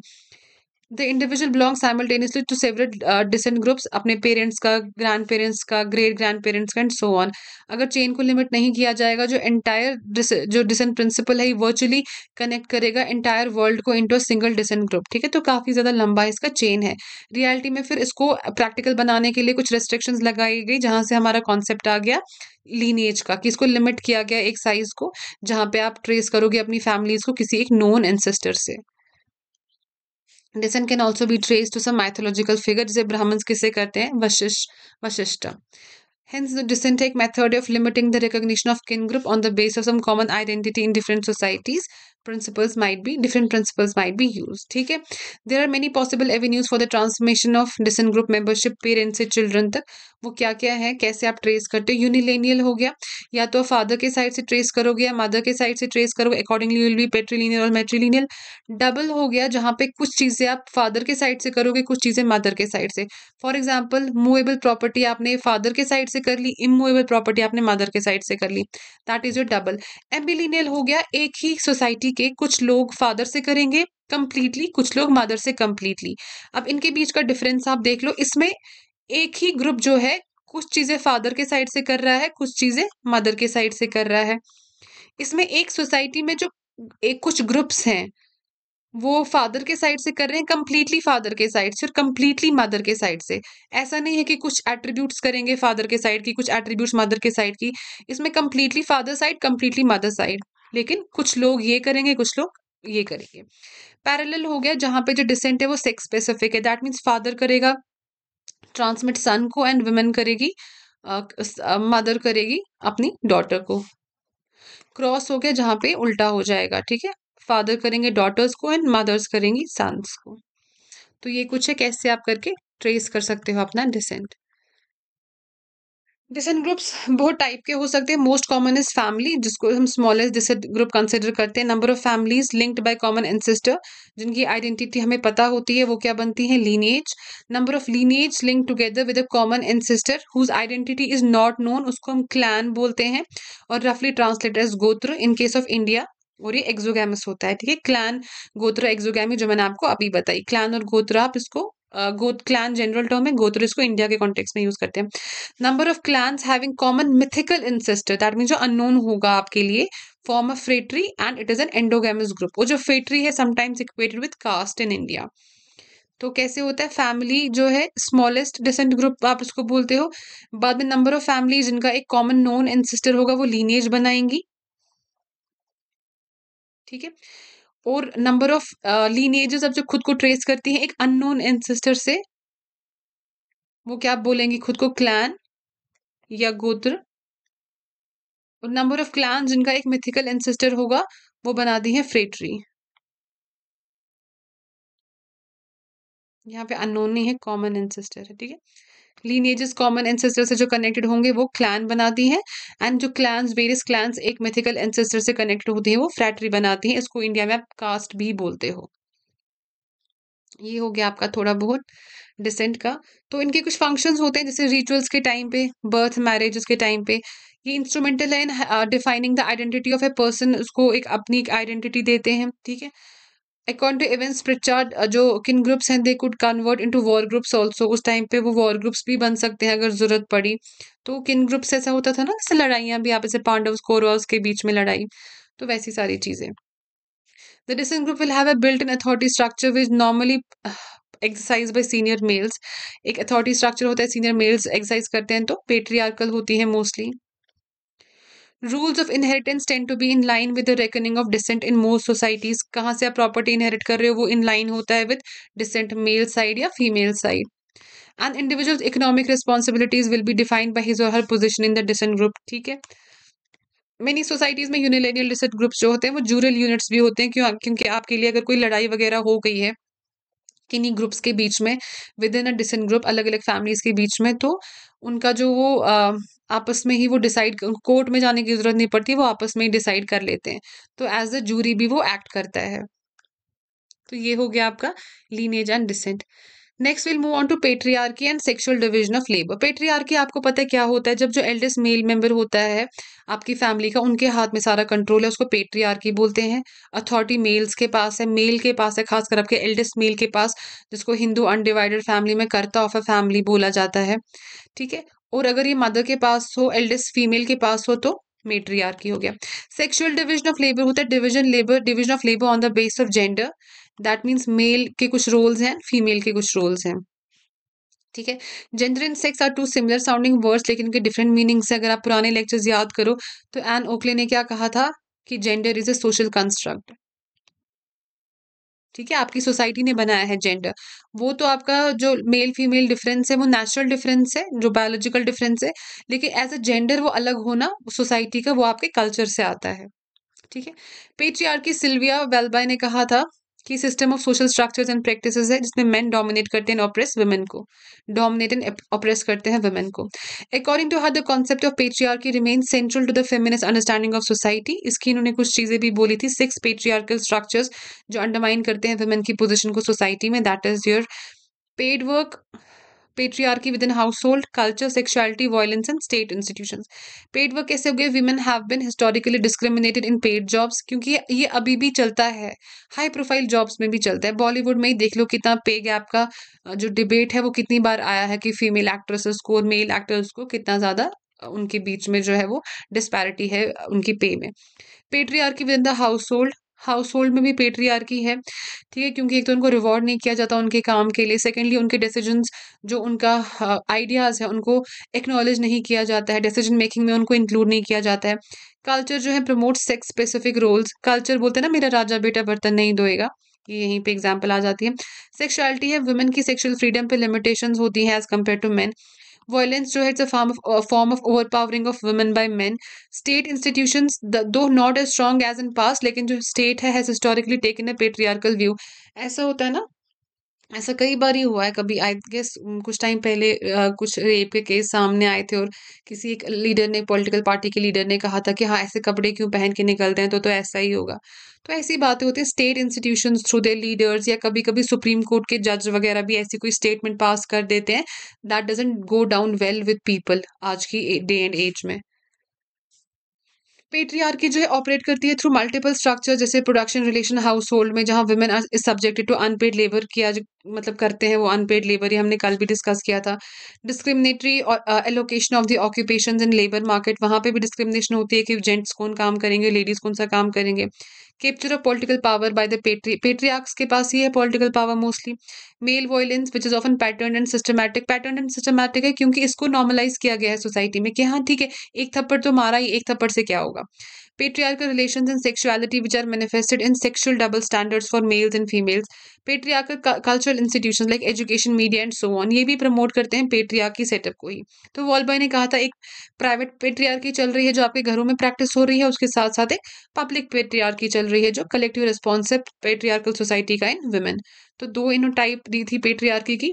the individual belong simultaneously to several descent groups अपने पेरेंट्स का ग्रैंड पेरेंट्स का ग्रेट ग्रैंड पेरेंट्स का एंड सो ऑन अगर चेन को लिमिट नहीं किया जाएगा जो एंटायर जो डिसेंट प्रिंसिपल है वर्चुअली कनेक्ट करेगा एंटायर वर्ल्ड को इंटू सिंगल डिसेंट ग्रुप ठीक है तो काफ़ी ज़्यादा लंबा इसका चेन है रियलिटी में फिर इसको प्रैक्टिकल बनाने के लिए कुछ रेस्ट्रिक्शंस लगाई गई जहाँ से हमारा कॉन्सेप्ट आ गया लीनेज का कि इसको लिमिट किया गया एक साइज को जहाँ पे आप ट्रेस करोगे अपनी फैमिलीज को किसी एक नोन एंसेस्टर से Descent can also be traced to some mythological figures, जिसे ब्राह्मण्स किसे कहते हैं Vashishtha Vashishtha Hence, the dissentech method of limiting the recognition of kin group on the basis of some common identity in different societies principles might be different principles might be used ठीक है there are many possible avenues for the transformation of descent group membership parent से children तक वो क्या क्या है कैसे आप ट्रेस करते हो यूनिलेनियल हो गया या तो फादर के साइड से ट्रेस करोगे या मदर के साइड से ट्रेस करोगे अकॉर्डिंगली विल बी पेट्रीलिनियल और मेट्रीलिनियल डबल हो गया जहाँ पे कुछ चीज़ें आप फादर के साइड से करोगे कुछ चीज़ें मदर के साइड से फॉर एग्जाम्पल मूवेबल प्रॉपर्टी आपने फादर के साइड से कर ली इमूवेबल प्रॉपर्टी आपने मदर के साइड से कर ली that is your double ambilineal हो गया एक ही सोसाइटी के कुछ लोग फादर से करेंगे कंप्लीटली कुछ लोग मदर से कंप्लीटली अब इनके बीच का डिफरेंस आप देख लो इसमें एक ही ग्रुप जो है कुछ चीज़ें फादर के साइड से कर रहा है कुछ चीज़ें मदर के साइड से कर रहा है इसमें एक सोसाइटी में जो एक कुछ ग्रुप्स हैं वो फादर के साइड से कर रहे हैं कंप्लीटली फादर के साइड से और कंप्लीटली मदर के साइड से ऐसा नहीं है कि कुछ एट्रीब्यूट्स करेंगे फादर के साइड की कुछ एट्रीब्यूट्स मदर के साइड की इसमें completely father side completely mother side लेकिन कुछ लोग ये करेंगे कुछ लोग ये करेंगे पैरेलल हो गया जहाँ पे जो डिसेंट है वो सेक्स स्पेसिफिक है दैट मीन्स फादर करेगा ट्रांसमिट सन को एंड वुमेन करेगी मदर करेगी अपनी डॉटर को क्रॉस हो गया जहाँ पे उल्टा हो जाएगा ठीक है फादर करेंगे डॉटर्स को एंड मदर्स करेंगी सन्स को तो ये कुछ है कैसे आप करके ट्रेस कर सकते हो अपना डिसेंट डिसेंट ग्रुप्स बहुत टाइप के हो सकते हैं मोस्ट कॉमन इज फैमिली जिसको हम स्मॉलेस्ट डिसेंट ग्रुप कंसिडर करते हैं number of families linked by common ancestor जिनकी आइडेंटिटी हमें पता होती है वो क्या बनती है lineage number of lineage link together with a common ancestor whose identity is not known उसको हम क्लैन बोलते हैं और रफली ट्रांसलेटर एज गोत्र इन केस ऑफ इंडिया और ये एक्जोगैमस होता है ठीक है क्लैन गोत्र एक्जोगैमी जो मैंने आपको अभी बताई क्लैन और गोत्र आप इसको गोत क्लान जनरल टर्म है गोत्र इसको इंडिया के कॉन्टेक्स में यूज करते हैं number of clans having common mythical ancestor that mean जो अननोन होगा आपके लिए form of phratry and it is an endogamous group वो जो फेट्री है sometimes equated with caste in India तो कैसे होता है फैमिली जो है स्मॉलेस्ट डिसेंट ग्रुप आप उसको बोलते हो बाद में नंबर ऑफ फैमिली जिनका एक कॉमन नोन एंसेस्टर होगा वो लीनेज बनाएंगी ठीक है और नंबर ऑफ लीनेजेस अब जो खुद को ट्रेस करती हैं एक अननोन एंसेस्टर से वो क्या आप बोलेंगे खुद को क्लैन या गोत्र और नंबर ऑफ क्लैन जिनका एक मिथिकल एंसेस्टर होगा वो बना दी है फ्रेटरी यहाँ पे अननोन नहीं है कॉमन एंसेस्टर है ठीक है लीनेजेस कॉमन एंसेस्टर से जो कनेक्टेड होंगे वो क्लैन बनाती हैं एंड जो क्लैंस वेरियस क्लैंस एक मिथिकल एंसेस्टर से कनेक्टेड होती हैं वो फ्रैटरी बनाती हैं इसको इंडिया में आप कास्ट भी बोलते हो ये हो गया आपका थोड़ा बहुत डिसेंट का तो इनके कुछ फंक्शंस होते हैं जैसे रिचुअल्स के टाइम पे बर्थ मैरिजेस के टाइम पे ये इंस्ट्रूमेंटल है defining the identity of a person उसको एक अपनी आइडेंटिटी देते हैं ठीक है अकॉर्डिंग टू इवेंट्स प्रचार्ड जो किन ग्रुप्स हैं they could convert into war groups also उस टाइम पे वो वॉर ग्रुप्स भी बन सकते हैं अगर जरूरत पड़ी तो किन ग्रुप्स ऐसा होता था ना जैसे लड़ाइयाँ भी आप जैसे पांडव कौरवास के बीच में लड़ाई तो वैसी सारी चीज़ें the descent group will have a built in authority structure which normally exercise by senior males एक अथॉरिटी स्ट्रक्चर होता है सीनियर मेल्स एक्सरसाइज करते हैं तो पेट्रियार्कल होती है mostly rules of inheritance tend to be in line with the reckoning of descent in most societies कहाँ से आप प्रॉपर्टी इनहेरिट कर रहे हो वो इन लाइन होता है विद डिसेंट मेल साइड या female side and individual economic responsibilities will be defined by his or her position in the descent group ठीक है मेनी सोसाइटीज़ में यूनिलेनियल डिसेंट ग्रुप्स जो होते हैं वो जूरल यूनिट्स भी होते हैं क्यों क्योंकि आपके लिए अगर कोई लड़ाई वगैरह हो गई है किन्हीं ग्रुप्स के बीच में within a descent group अलग अलग फैमिलीज के बीच में तो उनका जो वो आपस में ही वो डिसाइड कोर्ट में जाने की ज़रूरत नहीं पड़ती वो आपस में ही डिसाइड कर लेते हैं तो एज अ जूरी भी वो एक्ट करता है तो ये हो गया आपका lineage and descent next will move on to patriarchy and sexual division of labour patriarchy आपको पता है क्या होता है जब जो एल्डेस्ट मेल मेंबर होता है आपकी फैमिली का उनके हाथ में सारा कंट्रोल है उसको पेट्रियार्की बोलते हैं अथॉरिटी मेल्स के पास है मेल के पास है खासकर आपके एल्डेस्ट मेल के पास जिसको हिंदू अनडिवाइडेड फैमिली में करता ऑफ अ फैमिली बोला जाता है ठीक है और अगर ये मदर के पास हो एल्डेस्ट फीमेल के पास हो तो की हो गया सेक्सुअल डिविजन ऑफ लेबर होता है division labour division of labour on the base of gender that means male के कुछ रोल्स हैं फीमेल के कुछ रोल्स हैं ठीक है gender and sex are two similar sounding words लेकिन उनके डिफरेंट मीनिंग्स अगर आप पुराने लेक्चर्स याद करो तो एन ओकले ने क्या कहा था कि gender is a social construct ठीक है आपकी सोसाइटी ने बनाया है जेंडर वो तो आपका जो मेल फीमेल डिफरेंस है वो नेचुरल डिफरेंस है जो बायोलॉजिकल डिफरेंस है लेकिन एज अ जेंडर वो अलग होना सोसाइटी का वो आपके कल्चर से आता है ठीक है पेट्रियार की सिल्विया वेल्बाई ने कहा था कि system of social structures and practices है जिसमें मेन डोमिनेट करते हैं ऑप्रेस वुमेन को डोमिनेट एंड ऑप्रेस करते हैं वुमेन को according to her the concept of patriarchy remain central to the feminist understanding of society इसकी इन्होंने कुछ चीज़ें भी बोली थी सिक्स पेट्रियार्कल स्ट्रक्चर्स जो अंडरमाइन करते हैं वुमेन की पोजिशन को सोसाइटी में that is your paid work patriarchy with in house household culture sexuality violence and state institution paid work कैसे हो गए women have been historically discriminated in paid jobs क्योंकि ये अभी भी चलता है हाई प्रोफाइल जॉब्स में भी चलता है बॉलीवुड में ही देख लो कितना पे गैप का जो डिबेट है वो कितनी बार आया है कि फीमेल एक्ट्रेसेस को और मेल एक्टर्स को कितना ज़्यादा उनके बीच में जो है वो डिस्पैरिटी है उनकी पे में patriarchy within the household household में भी की है ठीक है क्योंकि एक तो उनको रिवॉर्ड नहीं किया जाता उनके काम के लिए सेकेंडली उनके डिसीजंस जो उनका आइडियाज़ हाँ, है उनको एक्नॉलेज नहीं किया जाता है डिसीजन मेकिंग में उनको इंक्लूड नहीं किया जाता है कल्चर जो है promote sex specific roles culture बोलते हैं ना मेरा राजा बेटा बर्तन नहीं धोएगा ये यहीं पर एग्जाम्पल आ जाती है सेक्शुअलिटी है वुमेन की सेक्शुअल फ्रीडम पे लिमिटेशन होती हैं as compare to man violence जो है it's a form of form of of women by men state institution though not as strong as in past लेकिन जो स्टेट है has historically taken a patriarchal view ऐसा होता है ना ऐसा कई बार ही हुआ है कभी आई गेस कुछ टाइम पहले आ, कुछ रेप के केस सामने आए थे और किसी एक लीडर ने पॉलिटिकल पार्टी के लीडर ने कहा था कि हाँ ऐसे कपड़े क्यों पहन के निकलते हैं तो तो ऐसा ही होगा तो ऐसी बातें होती है state institution through they leaders या कभी कभी सुप्रीम कोर्ट के जज वगैरह भी ऐसी कोई स्टेटमेंट पास कर देते हैं that doesn't go down well with people आज की डे एंड एज में पेट्रीआर जो है ऑपरेट करती है थ्रू मल्टीपल स्ट्रक्चर जैसे प्रोडक्शन रिलेशन हाउस होल्ड में जहाँ women is subjected to unpaid labour किया मतलब करते हैं वो अनपेड लेबर ये हमने कल भी डिस्कस किया था डिस्क्रिमिनेटरी और allocation of the occupation in labour market वहाँ पे भी डिस्क्रिमिनेशन होती है कि जेंट्स कौन काम करेंगे लेडीज़ कौन सा काम करेंगे capture of political power by the patri patriarchs के पास ही है political power mostly male violence which is often pattern and systematic pattern and systematic है क्योंकि इसको नॉर्मलाइज किया गया है सोसाइटी में कि हाँ ठीक है एक थप्पड़ तो मारा ही एक थप्पड़ से क्या होगा patriarchal relation and sexuality which are manifested in sexual double standards for males and females patriarchal cultural institution like education media and so on ये भी प्रमोट करते हैं की सेटअप को ही तो वॉलबॉय ने कहा था एक प्राइवेट पेट्रियार्की चल रही है जो आपके घरों में प्रैक्टिस हो रही है उसके साथ साथ एक पब्लिक पेट्रियार्की चल चल रही है जो कलेक्टिव रिस्पॉन्स है पेट्रियार्कल सोसाइटी का इन वुमेन तो दो इन्होंने टाइप दी थी पेट्रियार्की की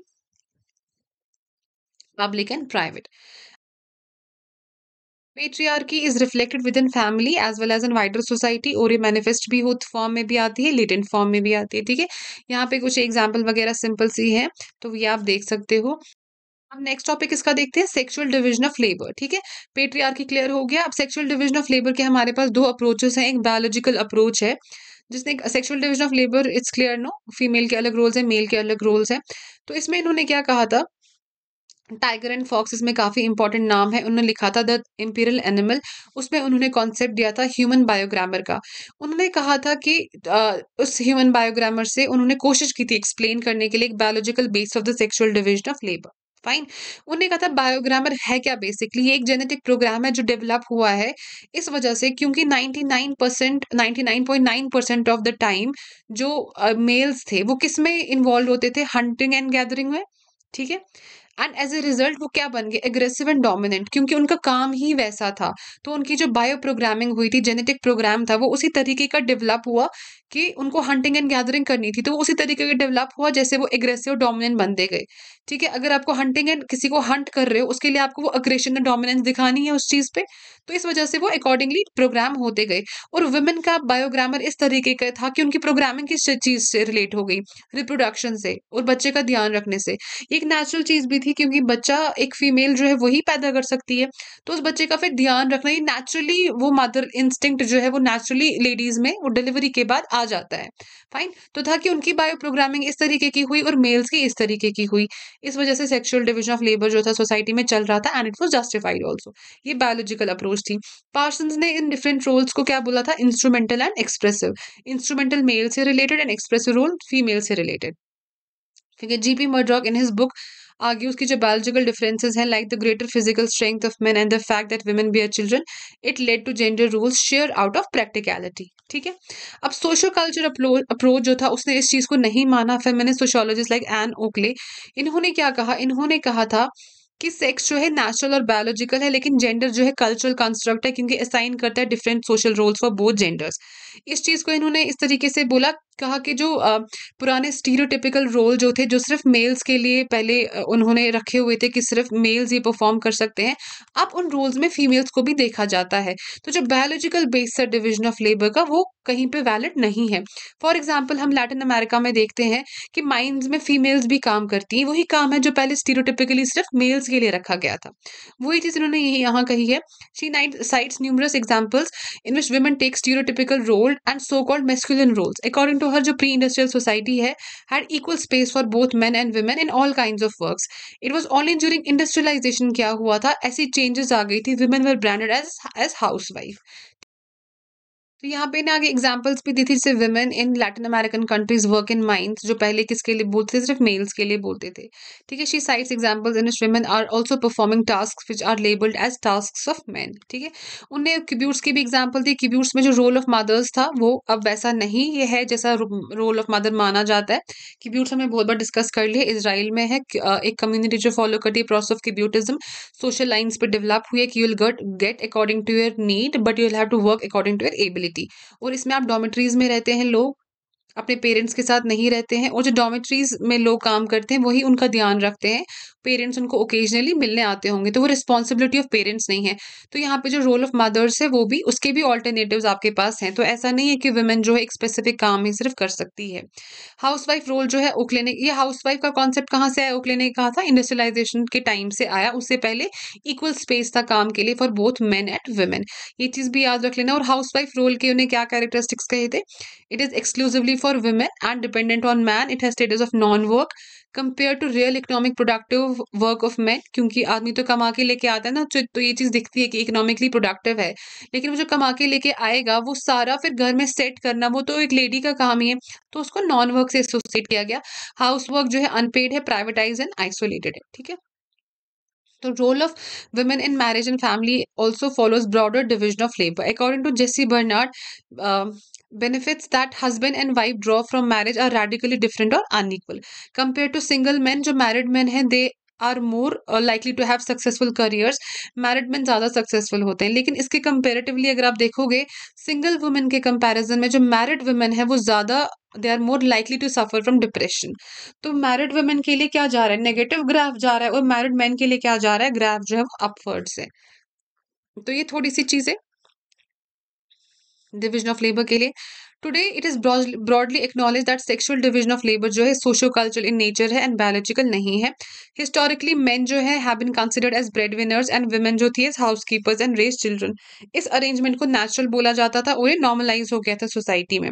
public and private patriarchy is reflected within family as well as an wider society और ये मैनिफेस्ट भी होत फॉर्म में भी आती है लेटेंट फॉर्म में भी आती है ठीक है यहाँ पे कुछ एग्जाम्पल वगैरह सिंपल सी है तो ये आप देख सकते हो अब नेक्स्ट टॉपिक इसका देखते हैं सेक्सुअल डिवीजन ऑफ लेबर ठीक है की क्लियर हो गया अब सेक्सुअल डिवीजन ऑफ लेबर के हमारे पास दो अप्रोचेस हैं एक बायोलॉजिकल अप्रोच है जिसने sexual division of labour it's clear no female के अलग रोल्स हैं मेल के अलग रोल्स हैं तो इसमें इन्होंने क्या कहा था टाइगर एंड फॉक्स इसमें काफ़ी इंपॉर्टेंट नाम है उन्होंने लिखा था द इम्पीरियल एनिमल उसमें उन्होंने कॉन्सेप्ट दिया था ह्यूमन बायोग्रामर का उन्होंने कहा था कि आ, उस ह्यूमन बायोग्रामर से उन्होंने कोशिश की थी एक्सप्लेन करने के लिए एक biological base of the sexual division of labour Fine उन्होंने कहा था बायोग्रामर है क्या बेसिकली ये एक जेनेटिक प्रोग्राम है जो डेवलप हुआ है इस वजह से क्योंकि 99 percent ninety percent of the time जो मेल्स uh, थे वो किस में इन्वॉल्व होते थे हंटिंग एंड गैदरिंग में ठीक है एंड एज ए रिजल्ट वो क्या बन गए एग्रेसिव एंड डोमिनेंट क्योंकि उनका काम ही वैसा था तो उनकी जो बायो प्रोग्रामिंग हुई थी जेनेटिक प्रोग्राम था वो उसी तरीके का डेवलप हुआ कि उनको हंटिंग एंड गैदरिंग करनी थी तो वो उसी तरीके का डेवलप हुआ जैसे वो एग्रेसिव डोमिनेंट बनते गए ठीक है अगर आपको हंटिंग एंड किसी को हंट कर रहे हो उसके लिए आपको वो अग्रेशन एंड डोमिनेंस दिखानी है उस चीज़ पे तो इस वजह से वो अकॉर्डिंगली प्रोग्राम होते गए और वुमेन का बायोग्रामर इस तरीके का था कि उनकी प्रोग्रामिंग किस चीज़ से रिलेट हो गई रिप्रोडक्शन से और बच्चे का ध्यान रखने से एक नेचुरल चीज़ भी थी क्योंकि बच्चा एक फीमेल जो है वही पैदा कर सकती है तो उस बच्चे का फिर ध्यान रखना ये नेचुरली वो मदर इंस्टिंक्ट जो है वो नेचुरली लेडीज में वो डिलीवरी के बाद आ जाता है फाइन तो था कि उनकी बायो प्रोग्रामिंग इस तरीके की हुई और मेल्स की इस तरीके की हुई इस वजह से सेक्शुअल डिविजन ऑफ लेबर जो था सोसाइटी में चल रहा था and it was justified also ये बायोलॉजिकल अप्रोच थी पार्सन ने इन डिफरेंट रोल्स को क्या बोला था instrumental and expressive instrumental male से related and expressive role female से रिलेटेड ठीक है GP Murdock in his book आगे उसकी जो बायोलॉजिकल डिफरेंसेज हैं like the greater physical strength of men and the fact that bear children it led to gender roles share out of practicality ठीक है अब socio culture approach जो था उसने इस चीज़ को नहीं माना फिर मैंने सोशोलॉजिस्ट लाइक एन ओकले इन्होंने क्या कहा इन्होंने कहा था कि सेक्स जो है नेचुरल और बायोलॉजिकल है लेकिन जेंडर जो है कल्चरल कंस्ट्रक्ट है क्योंकि असाइन करता है different social roles for both genders इस चीज़ को इन्होंने इस तरीके से बोला कहा कि जो पुराने स्टीरियोटिपिकल रोल जो थे जो सिर्फ मेल्स के लिए पहले उन्होंने रखे हुए थे कि सिर्फ मेल्स ये परफॉर्म कर सकते हैं अब उन रोल्स में फीमेल्स को भी देखा जाता है तो जो biological based division of labour का वो कहीं पे वैलिड नहीं है फॉर एग्जाम्पल हम लैटिन अमेरिका में देखते हैं कि माइंड में फीमेल्स भी काम करती हैं वही काम है जो पहले स्टीरियोटिपिकली सिर्फ मेल्स के लिए रखा गया था वही चीज़ इन्होंने यही यहाँ कही है she night cites numerous examples in which women take stereotypical role roled and so called masculine roles according to her जो प्री इंडस्ट्रियल सोसाइटी है had equal space for both man and women in all kind of work it was only during industrialization क्या हुआ था ऐसी changes आ गई थी women were branded as as house wife तो यहाँ पे ना आगे एग्जाम्पल्स भी दी थी जैसे women in Latin American countries work in mines जो पहले किसके लिए बोलते थे सिर्फ मेल्स के लिए बोलते थे ठीक है she cites examples in women are also performing task which are labelled as task of man ठीक है उनने क्यूब्यूट्स की भी एग्जाम्पल दी क्यूब्यूट्स में जो रोल ऑफ मदर्स था वो अब वैसा नहीं ये है जैसा रोल ऑफ मदर माना जाता है क्यूब्यूट्स हमने बहुत बार डिस्कस कर लिए इसराइल में है एक कम्युनिटी जो फॉलो करती है process of kibbutzism social lines पर डेवलप हुई है कि you'll get according to your need but you'll have to work according to your ability society और इसमें आप डॉमेट्रीज में रहते हैं लोग अपने पेरेंट्स के साथ नहीं रहते हैं और जो डॉमेट्रीज में लोग काम करते हैं वही उनका ध्यान रखते हैं पेरेंट्स उनको ओकेजनली मिलने आते होंगे तो वो रिस्पॉन्सिबिलिटी ऑफ पेरेंट्स नहीं है तो यहाँ पे जो रोल ऑफ मदर्स है वो भी उसके भी ऑल्टरनेटिव आपके पास हैं तो ऐसा नहीं है कि वुमेन जो है एक स्पेसिफिक काम ही सिर्फ कर सकती है हाउस वाइफ रोल जो है ओकलेने ये हाउस वाइफ का कॉन्सेप्ट कहाँ से आया ओकले कहा था इंडस्ट्रियलाइजेशन के टाइम से आया उससे पहले इक्वल स्पेस था काम के लिए for both man and women ये चीज़ भी याद रख लेना और हाउस वाइफ रोल के उन्हें क्या कैरेक्टरिस्टिक्स कहे थे it is exclusively for women and dependent on man it has status of non work compare to real economic productive work of man क्योंकि आदमी तो कमा के लेके आता है ना तो, तो ये चीज़ दिखती है कि इकोनॉमिकली प्रोडक्टिव है लेकिन वो जो कमा के लेके आएगा वो सारा फिर घर में सेट करना वो तो एक लेडी का काम ही है तो उसको नॉन वर्क से एसोसिएट किया गया हाउस वर्क जो है अनपेड है प्राइवेटाइज एंड आइसोलेटेड है ठीक है तो role of women in marriage and family also follows broader division of labour according to Jessie Bernard benefits that husband and wife draw from marriage are radically different और unequal compare to single man जो married man हैं they are more likely to have successful careers married man ज़्यादा successful होते हैं लेकिन इसके comparatively अगर आप देखोगे सिंगल वुमेन के कंपेरिजन में जो मैरिड वुमेन है वो ज़्यादा they are more likely to suffer from depression तो मैरिड वुमेन के लिए क्या जा रहा है नेगेटिव ग्राफ जा रहा है और मैरिड मैन के लिए क्या जा रहा है ग्राफ जो है वो अपवर्ड्स है तो ये थोड़ी सी चीज़ें डिविजन ऑफ लेबर के लिए today it is broadly acknowledge that sexual division of labour जो है सोशो कल्चरल इन नेचर है एंड बायोलॉजिकल नहीं है हिस्टोरिकली मैन जो है have been considered as bread winners and women जो थी as house keepers and raise children इस अरेंजमेंट को नेचुरल बोला जाता था और ये नॉर्मलाइज हो गया था सोसाइटी में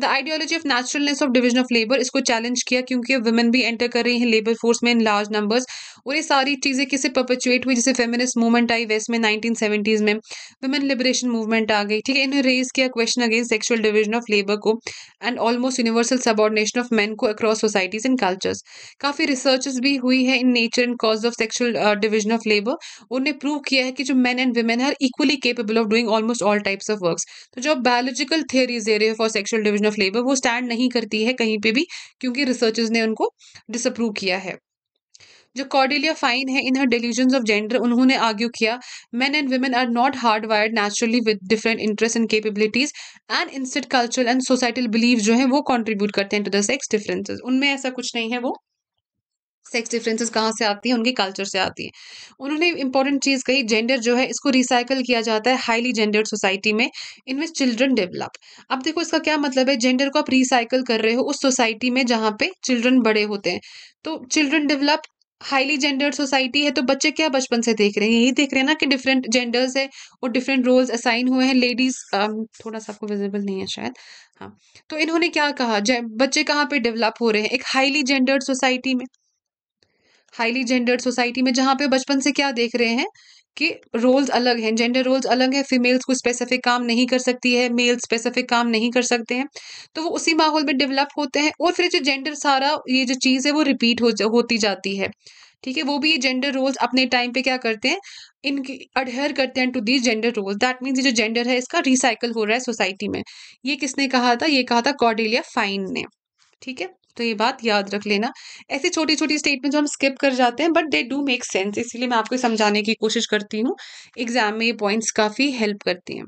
the ideology of naturalness of division of labour इसको चैलेंज किया क्योंकि वुमेन भी एंटर कर रही हैं लेबर फोर्स में इन लार्ज नंबर्स और ये सारी चीज़ें किसे परपेचुएट हुई जैसे फेमिनिस्ट मूवमेंट आई वेस्ट में नाइनटीन सेवेंटीज में वुमेन लिबरेशन मूवमेंट आ गई ठीक है इन्हें रेज किया question against sexual division of off labour को and almost universal subordination of man को अक्रॉस सोसाइटीज एंड कल्चर्स काफ़ी रिसर्च भी हुई है in nature and cause of sexual division of labour उन्हें प्रूव किया है कि जो man and women are equally capable of doing almost all types of work तो जो बायोलॉजिकल थेरीज दे रहे हैं for sexual division of labour वो स्टैंड नहीं करती है कहीं पर भी क्योंकि रिसर्चेज ने उनको डिसअप्रूव किया है जो कॉर्डिलिया फाइन है in her delusion of gender उन्होंने आर्ग्यू किया man and women are not hard wired naturally with different interest and capabilities and instead cultural and societal believe जो है वो कॉन्ट्रीब्यूट करते हैं टू द सेक्स डिफरेंसेज उनमें ऐसा कुछ नहीं है वो सेक्स डिफरेंसेस कहाँ से आती हैं उनके कल्चर से आती हैं उन्होंने इंपॉर्टेंट चीज़ कही जेंडर जो है इसको रिसाइकल किया जाता है हाईली जेंडर्ड सोसाइटी में इन विच चिल्ड्रन डेवलप अब देखो इसका क्या मतलब है जेंडर को आप रिसाइकल कर रहे हो उस सोसाइटी में जहाँ पे चिल्ड्रन बड़े होते हैं तो children develop highly gender society है तो बच्चे क्या बचपन से देख रहे हैं यही देख रहे हैं ना कि डिफरेंट जेंडर्स है और डिफरेंट रोल्स असाइन हुए हैं लेडीज um, थोड़ा सा आपको विजिबल नहीं है शायद हाँ तो इन्होंने क्या कहा बच्चे कहाँ पे डेवलप हो रहे हैं एक हाईली जेंडर्ड सोसाइटी में हाईली जेंडर्ड सोसाइटी में जहाँ पे बचपन से क्या देख रहे हैं कि रोल्स अलग हैं जेंडर रोल्स अलग हैं फीमेल्स को स्पेसिफिक काम नहीं कर सकती है मेल्स स्पेसिफिक काम नहीं कर सकते हैं तो वो उसी माहौल में डेवलप होते हैं और फिर जो जेंडर सारा ये जो चीज़ है वो रिपीट हो होती जाती है ठीक है वो भी ये जेंडर रोल्स अपने टाइम पे क्या करते हैं इनकी अडहर करते हैं to this gender roles that means ये जो जेंडर है इसका रिसाइकल हो रहा है सोसाइटी में ये किसने कहा था ये कहा था कॉर्डेलिया फाइन ने ठीक है तो ये बात याद रख लेना ऐसे छोटी छोटी स्टेटमेंट जो हम स्किप कर जाते हैं but they do make sense इसलिए मैं आपको समझाने की कोशिश करती हूँ एग्जाम में ये पॉइंट्स काफ़ी हेल्प करती हैं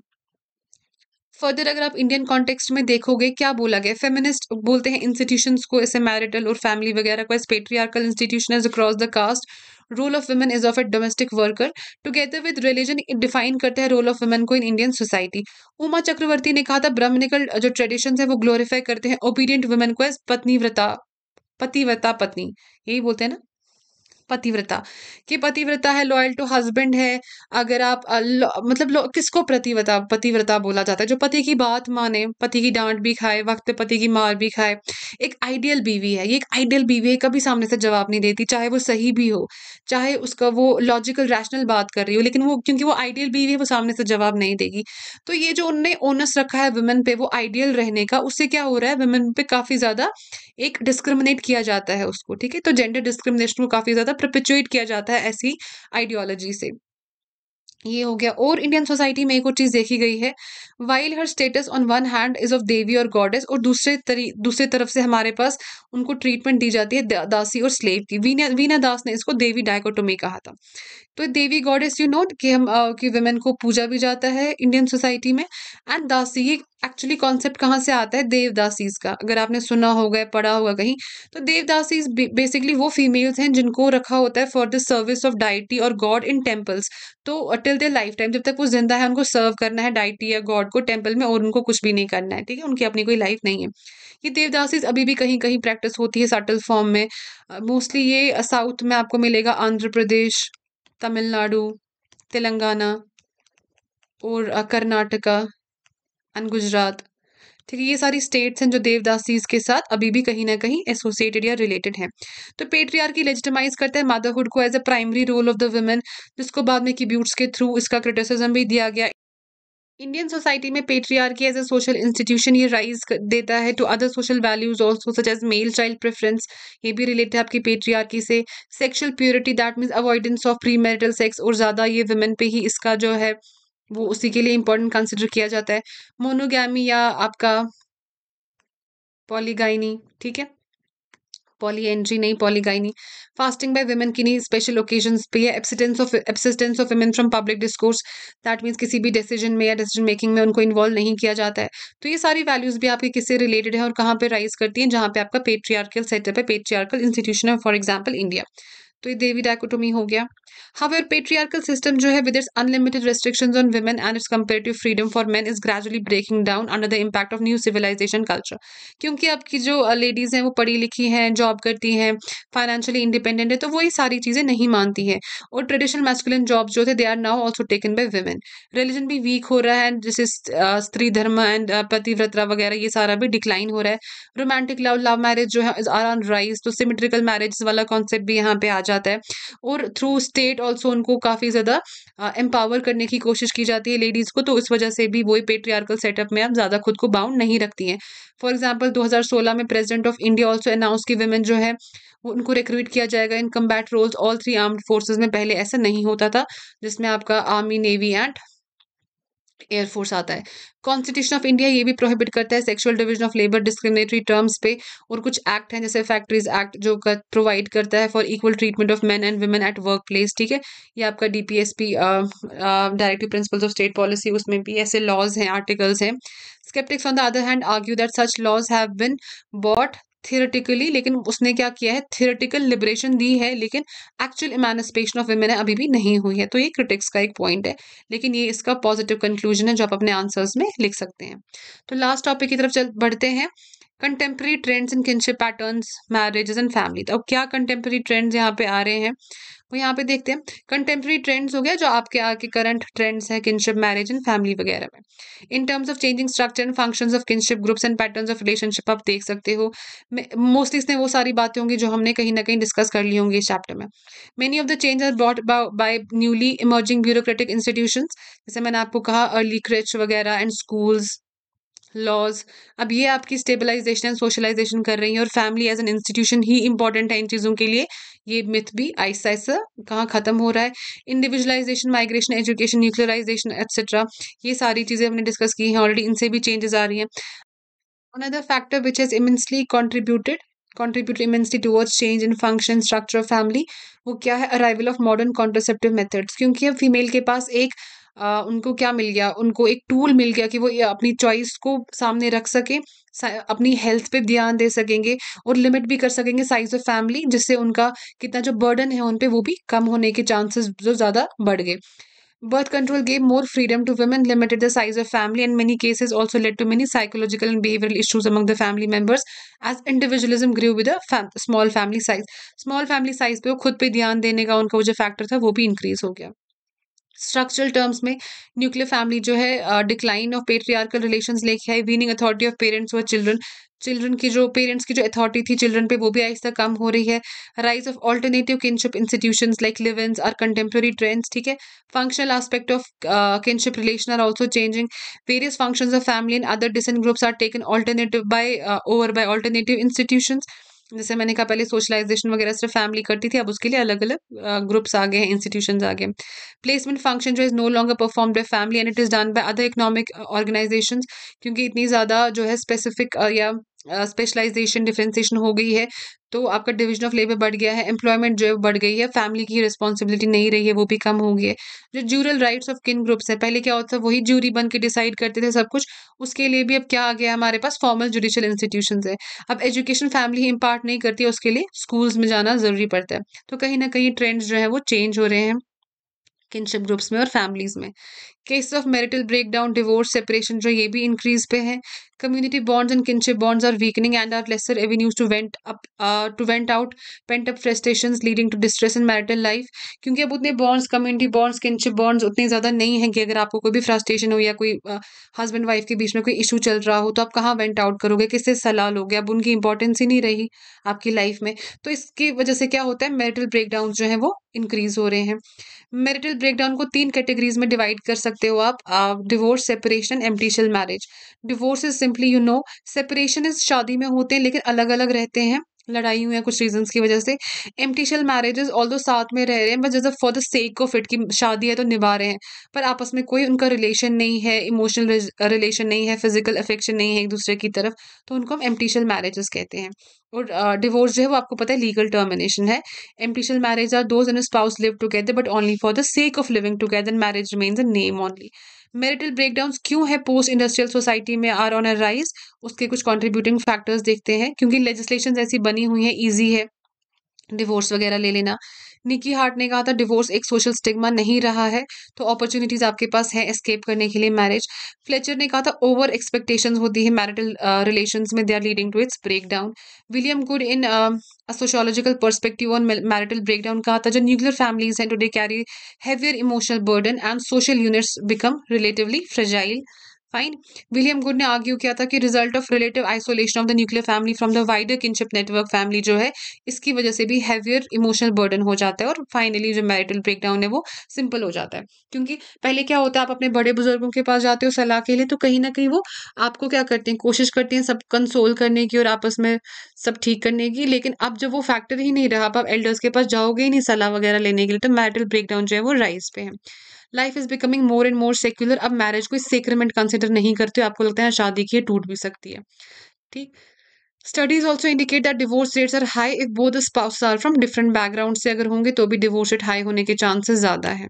फर्दर अगर आप इंडियन कॉन्टेक्स्ट में देखोगे क्या बोला गया फेमिनिस्ट बोलते हैं इंस्टीट्यूशंस को ऐसे मैरिटल और फैमिली वगैरह को as patriarchal institution as across the caste role of women is of a domestic worker together with religion define करते हैं रोल ऑफ वुमेन को in Indian society Uma Chakravarti ने कहा था ब्रह्मनिकल जो ट्रेडिशन है वो ग्लोरीफाई करते हैं ओबीडियंट वुमेन को एज पत्नी व्रता पतिव्रता पत्नी यही बोलते हैं ना पतिव्रता कि पतिव्रता है लॉयल टू हस्बैंड है अगर आप मतलब किसको पतिव्रता पतिव्रता बोला जाता है जो पति की बात माने पति की डांट भी खाए वक्त पति की मार भी खाए एक आइडियल बीवी है ये एक आइडियल बीवी है कभी सामने से जवाब नहीं देती चाहे वो सही भी हो चाहे उसका वो लॉजिकल रैशनल बात कर रही हो लेकिन वो क्योंकि वो आइडियल बीवी है वो सामने से जवाब नहीं देगी तो ये जो उनने ओनस रखा है वुमेन पे वो आइडियल रहने का उससे क्या हो रहा है वुमेन पे काफ़ी ज़्यादा एक डिस्क्रिमिनेट किया जाता है उसको ठीक है तो जेंडर डिस्क्रिमिनेशन को काफ़ी ज़्यादा प्रपिचुएट किया जाता है ऐसी आइडियोलॉजी से ये हो गया और इंडियन सोसाइटी में एक और चीज़ देखी गई है while her status on one hand is of devi और गॉडेस और दूसरे तरी दूसरे तरफ से हमारे पास उनको ट्रीटमेंट दी जाती है दासी और स्लेव की वीना वीना दास ने इसको देवी डायकोटोमी कहा था तो देवी गॉडेस यू नोट कि हम uh, कि वेमेन को पूजा भी जाता है इंडियन सोसाइटी में एंड दासी ये एक्चुअली कॉन्सेप्ट कहाँ से आता है देवदासीज का अगर आपने सुना होगा पढ़ा होगा कहीं तो देवदासीज बेसिकली वो फीमेल्स हैं जिनको रखा होता है for the service of deity और गॉड इन टेम्पल्स तो टिल देर लाइफ टाइम जब तक वो जिंदा है उनको सर्व करना है डाइटी या गॉड को टेम्पल में और उनको कुछ भी नहीं करना है ठीक है उनकी अपनी कोई लाइफ नहीं है ये देवदासीज अभी भी कहीं कहीं प्रैक्टिस होती है सटल फॉर्म में मोस्टली uh, ये साउथ में आपको मिलेगा आंध्र प्रदेश तमिलनाडु तेलंगाना और कर्नाटका एंड गुजरात ठीक है ये सारी स्टेट्स हैं जो देवदास के साथ अभी भी कहीं ना कहीं एसोसिएटेड या रिलेटेड हैं तो की लेजिटमाइज करते हैं मादरहुड को as a primary role of the women जिसको बाद में किब्यूट्स के थ्रू इसका क्रिटिसिज्म भी दिया गया इंडियन सोसाइटी में की एज अ सोशल इंस्टीट्यूशन ये राइज देता है to other social values also such as male child preference ये भी रिलेटेड है आपकी पेट्रियार्की से sexual purity that means avoidance of pre marital sex और ज़्यादा ये वुमेन पे ही इसका जो है वो उसी के लिए इम्पोर्टेंट कंसिडर किया जाता है मोनोगी या आपका पॉलीगाइनी ठीक है पॉली एंट्री नहीं पॉलीगाइनी फास्टिंग बाय वेमेन किन्हीं स्पेशल ओकेजन पे या abstinence of abstinence of women from public discourse that means किसी भी डिसीजन में या डिसीजन मेकिंग में उनको इन्वॉल्व नहीं किया जाता है तो ये सारी वैल्यूज भी आपके किससे रिलेटेड है और कहाँ पर राइज करती हैं जहाँ पे आपका पेट्रियार्कल सेटअप है पेट्रियार्कल इंस्टीट्यूशन है फॉर एग्जाम्पल इंडिया तो ये देवी डायकोटोमी हो गया हावेर पेट्रियार्कल सिस्टम जो है with its unlimited restrictions on women and its comparative freedom for men is gradually breaking down under the impact of new civilization culture क्योंकि अब की जो लेडीज़ हैं वो पढ़ी लिखी हैं जॉब करती हैं फाइनेंशियली इंडिपेंडेंट है तो वो ये सारी चीज़ें नहीं मानती हैं और ट्रेडिशनल मैस्कुलिन जॉब जो थे they are now also taken by women religion भी वीक हो रहा है जैसे स्त्री धर्म एंड पतिव्रता वगैरह ये सारा भी डिक्लाइन हो रहा है रोमांटिक लव लव मैरिज जो है आर ऑन राइज तो सिमेट्रिकल मैरिज वाला कॉन्सेप्ट भी यहाँ पे आ जाता है और थ्रू स्टेट ऑल्सो उनको काफ़ी ज़्यादा एम्पावर करने की कोशिश की जाती है लेडीज़ को तो इस वजह से भी वो पेट्रियार्कल सेटअप में अब ज़्यादा खुद को बाउंड नहीं रखती हैं फॉर एग्जाम्पल दो में president of India also announce की वेमेन जो है उनको रिक्रूट किया जाएगा in combat roles all three armed forces में पहले ऐसा नहीं होता था जिसमें आपका आर्मी नेवी एंड एयरफोर्स आता है कॉन्स्टिट्यूशन ऑफ इंडिया ये भी प्रोहिबिट करता है sexual division of labour discriminatory terms पे और कुछ एक्ट हैं जैसे फैक्ट्रीज एक्ट जो कर, प्रोवाइड करता है for equal treatment of man and women at work place ठीक है ये आपका DPSP directive principles of state policy उसमें भी ऐसे लॉज हैं आर्टिकल्स हैं sceptics on the other hand argue that such laws have been but theoretically लेकिन उसने क्या किया है थियोरेटिकल लिबरेशन दी है लेकिन एक्चुअल इमानसपेशन ऑफ वेमेन अभी भी नहीं हुई है तो ये क्रिटिक्स का एक पॉइंट है लेकिन ये इसका पॉजिटिव कंक्लूजन है जो आप अपने आंसर्स में लिख सकते हैं तो लास्ट टॉपिक की तरफ चल बढ़ते हैं contemporary trends in kinship patterns marriages and family अब क्या कंटेम्प्रेरी ट्रेंड्स यहाँ पे आ रहे हैं वो यहाँ पे देखते हैं कंटेम्प्रेरी ट्रेंड्स हो गया जो आपके आगे करंट ट्रेंड्स हैं किनशिप मैरिज एंड फैमिली वगैरह में in terms of changing structure and functions of kinship groups and patterns of relationship आप देख सकते हो मोस्टली इसमें वो सारी बातें होंगी जो हमने कहीं ना कहीं डिस्कस कर ली होंगी इस चैप्टर में many of the change are brought by newly emerging bureaucratic institution जैसे मैंने आपको कहा अर्ली क्रिच वगैरह एंड स्कूल्स लॉज अब ये आपकी स्टेबलाइजेशन एंड सोशलाइजेशन कर रही है और फैमिली एज एन इंस्टीट्यूशन ही इंपॉर्टेंट है इन चीज़ों के लिए ये मिथ भी आहिस्ता आहिस्ता कहाँ ख़त्म हो रहा है individualization migration education nuclearization etcetera ये सारी चीज़ें हमने डिस्कस की हैं ऑलरेडी इनसे भी चेंजेस आ रही हैं another factor which has immensely contributed contribute immensely towards change in function structure of family वो क्या है arrival of modern contraceptive methods क्योंकि अब फीमेल के पास एक उनको क्या मिल गया उनको एक टूल मिल गया कि वो अपनी चॉइस को सामने रख सकें अपनी हेल्थ पे ध्यान दे सकेंगे और लिमिट भी कर सकेंगे साइज ऑफ फैमिली जिससे उनका कितना जो बर्डन है उन पर वो भी कम होने के चांसेस जो ज़्यादा बढ़ गए birth control gave more freedom to women limited the size of family and many cases also led to many psychological and behaviour issues among the family members as individualism grew with small family size small family size पर खुद पर ध्यान देने का उनका वो जो factor था वो भी इंक्रीज हो गया स्ट्रक्चरल टर्म्स में न्यूक्लियर फैमिली जो है डिक्लाइन ऑफ पेट्रियार्कल रिलेशंस लेके आई वीनिंग अथॉरिटी ऑफ पेरेंट्स और चिल्ड्रन चिल्ड्रन की जो पेरेंट्स की जो अथॉरिटी थी चिल्ड्रन पे वो भी आहिस्ता कम हो रही है rise of alternative kinship institution like live ins are contemporary trends ठीक है functional aspect of kinship relation are also changing various function of family and other descent groups are taken alternative by over by alternative institutions जैसे मैंने कहा पहले socialisation वगैरह सिर्फ family करती थी अब उसके लिए अलग अलग ग्रुप्स आ गए हैं इंस्टीट्यूशन आ गए प्लेसमेंट फंक्शन जो is no longer perform by family and it is done by other economic organization क्योंकि इतनी ज़्यादा जो है स्पेसिफिक या स्पेशलाइजेशन डिफ्रेंसिएशन हो गई है तो आपका डिवीजन ऑफ लेबर बढ़ गया है एम्प्लॉयमेंट जो है बढ़ गई है फैमिली की रिस्पॉन्सिबिलिटी नहीं रही है वो भी कम हो गई है जो jural rights of kin groups है पहले क्या होता था वही जूरी बन के डिसाइड करते थे सब कुछ उसके लिए भी अब क्या आ गया हमारे पास फॉर्मल जुडिशियल इंस्टीट्यूशन है अब एजुकेशन फैमिली ही इम्पार्ट नहीं करती है उसके लिए स्कूल्स में जाना जरूरी पड़ता है तो कहीं ना कहीं ट्रेंड्स जो है वो चेंज हो रहे हैं किनशिप ग्रुप्स में और फैमिलीज में case of marital breakdown divorce separation जो ये भी इंक्रीज पे है community bonds and kinship bonds are weakening and are lesser avenues to vent up to vent out pent up frustration leading to distress in marital life क्योंकि अब उतने bonds community bonds kinship bonds उतने ज़्यादा नहीं हैं कि अगर आपको कोई भी फ्रस्ट्रेशन हो या कोई हस्बैंड uh, वाइफ के बीच में कोई इशू चल रहा हो तो आप कहाँ वेंट आउट करोगे किससे सलाह लोगे अब उनकी इंपॉर्टेंस ही नहीं रही आपकी लाइफ में तो इसकी वजह से क्या होता है मैरिटल ब्रेकडाउन जो है वो इंक्रीज हो रहे हैं मेरिटल ब्रेकडाउन को तीन कैटेगरीज में डिवाइड कर सकते हो आप divorce separation empty shell marriage divorce is simply you know separation is शादी में होते हैं लेकिन अलग अलग रहते हैं लड़ाई हुई है कुछ रीजंस की वजह से एम्पटीशल मैरिजेस ऑल दो साथ में रह रहे हैं बट जैसे for the sake of it की शादी है तो निभा रहे हैं पर आपस में कोई उनका रिलेशन नहीं है इमोशनल रिलेशन नहीं है फिजिकल अफेक्शन नहीं है एक दूसरे की तरफ तो उनको हम एम्पटीशल मैरिजेस कहते हैं और डिवोर्स uh, जो है वो आपको पता है लीगल टर्मिनेशन है empty shell marriage are those and spouse live together but only for the sake of living together marriage remains a name only marital breakdowns क्यों है पोस्ट इंडस्ट्रियल सोसाइटी में आर ऑन अ राइज उसके कुछ contributing factors देखते हैं क्योंकि legislation ऐसी बनी हुई है ईजी है डिवोर्स वगैरह ले लेना निकी हार्ट ने कहा था डिवोर्स एक सोशल स्टिग्मा नहीं रहा है तो अपॉर्चुनिटीज आपके पास है एस्केप करने के लिए मैरिज फ्लेचर ने कहा था ओवर एक्सपेक्टेशन होती है मैरिटल रिलेशन uh, में they are leading to its breakdown William Goode in a sociological perspective on marital breakdown kaha tha nuclear families and today carry heavier emotional burden and social units become relatively fragile fine William Goode ने argue किया था कि result of relative isolation of the nuclear family from the wider kinship network family जो है इसकी वजह से भी हैवियर इमोशनल बर्डन हो जाता है और फाइनली जो मैरिटल ब्रेकडाउन है वो सिंपल हो जाता है क्योंकि पहले क्या होता है आप अपने बड़े बुजुर्गों के पास जाते हो सलाह के लिए तो कहीं ना कहीं वो आपको क्या करते हैं कोशिश करते हैं सब कंसोल करने की और आपस में सब ठीक करने की लेकिन अब जब वो फैक्टर ही नहीं रहा आप एल्डर्स के पास जाओगे ही नहीं सलाह वगैरह लेने के लिए तो मैरिटल ब्रेकडाउन जो है वो राइज पे है life is becoming more and more secular अब मैरिज को सेक्रमेंट कंसिडर नहीं करते हो आपको लगता है हाँ, शादी की टूट भी सकती है ठीक studies also indicate that divorce rates are high if both the spouse are from different background से अगर होंगे तो भी डिवोर्स रेट हाई होने के चांसेस ज़्यादा है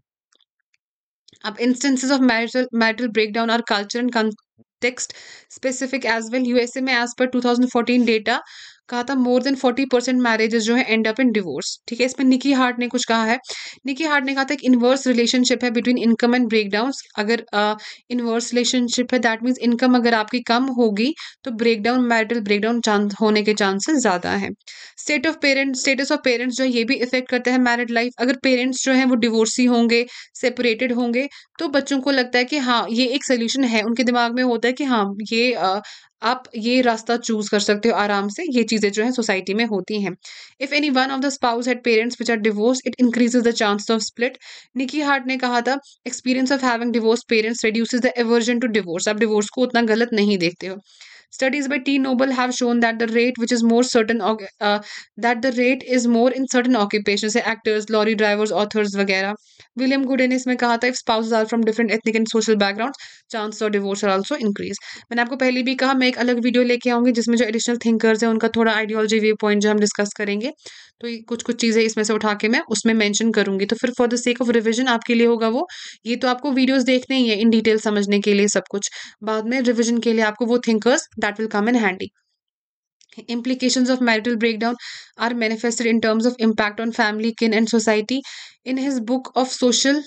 अब instances of marital marital breakdown are culture and context specific as well USA में as per two thousand fourteen data कहा था more than forty percent marriages जो है एंड अप इन डिवोर्स ठीक है इसमें निकी हार्ट ने कुछ कहा है निकी हार्ट ने कहा था एक इनवर्स रिलेशनशिप है बिटवीन इनकम एंड ब्रेकडाउन अगर इनवर्स रिलेशनशिप है दैट मीन्स इनकम अगर आपकी कम होगी तो ब्रेकडाउन मैरिटल ब्रेकडाउन चांस होने के चांसेस ज़्यादा है state of parents status of parents जो है ये भी इफेक्ट करते हैं मैरिड लाइफ अगर पेरेंट्स जो है वो डिवोर्सी होंगे सेपरेटेड होंगे तो बच्चों को लगता है कि हाँ ये एक सोल्यूशन है उनके दिमाग में होता है कि हाँ ये आप ये रास्ता चूज कर सकते हो आराम से ये चीज़ें जो है सोसाइटी में होती हैं if any one of the spouse had parents which are divorce it increases the chance of split Nicky Hart ने कहा था experience of having divorce parents reduces the aversion to divorce आप डिवोर्स को उतना गलत नहीं देखते हो Studies by T. Noble have shown that the rate which is more certain uh, that the rate is more in certain occupations, say actors, lorry drivers, authors वगैरह. William Gooden isme kaha tha if spouses are from different ethnic and social backgrounds, chances of divorce are also increase maine aapko pehle bhi kaha main ek alag video leke aaungi jisme jo additional thinkers hai unka thoda ideology view point jo hum discuss karenge तो कुछ कुछ चीजें इसमें से उठा के मैं उसमें मैंशन करूंगी तो फिर for the sake of revision आपके लिए होगा वो ये तो आपको वीडियोज देखने ही है इन डिटेल समझने के लिए सब कुछ बाद में रिविजन के लिए आपको वो thinkers that will come in handy implication of marital break down are manifested in terms of impact on family kin and society in his book of social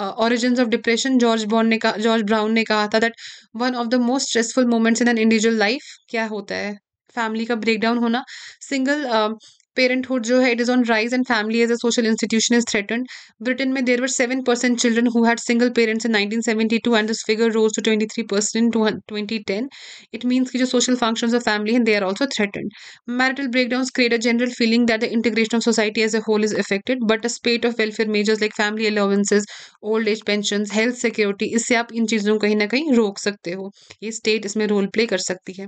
origin of depression George Born ने कहा George Brown ने कहा था that one of the most stressful moments in an individual life क्या होता है family का break down होना single uh, um, parenthood jo hai, it is on rise and family as a social institution is threatened. Britain mein there were 7% children who had single parents in 1972 and this figure rose to 23% in 2010. It means ki jo social functions of family and they are also threatened. Marital breakdowns create a general feeling that the integration of society as a whole is affected but a spate of welfare measures like family allowances, old age pensions, health security इससे आप इन चीज़ों को कहीं ना कहीं रोक सकते हो ये स्टेट इसमें रोल प्ले कर सकती है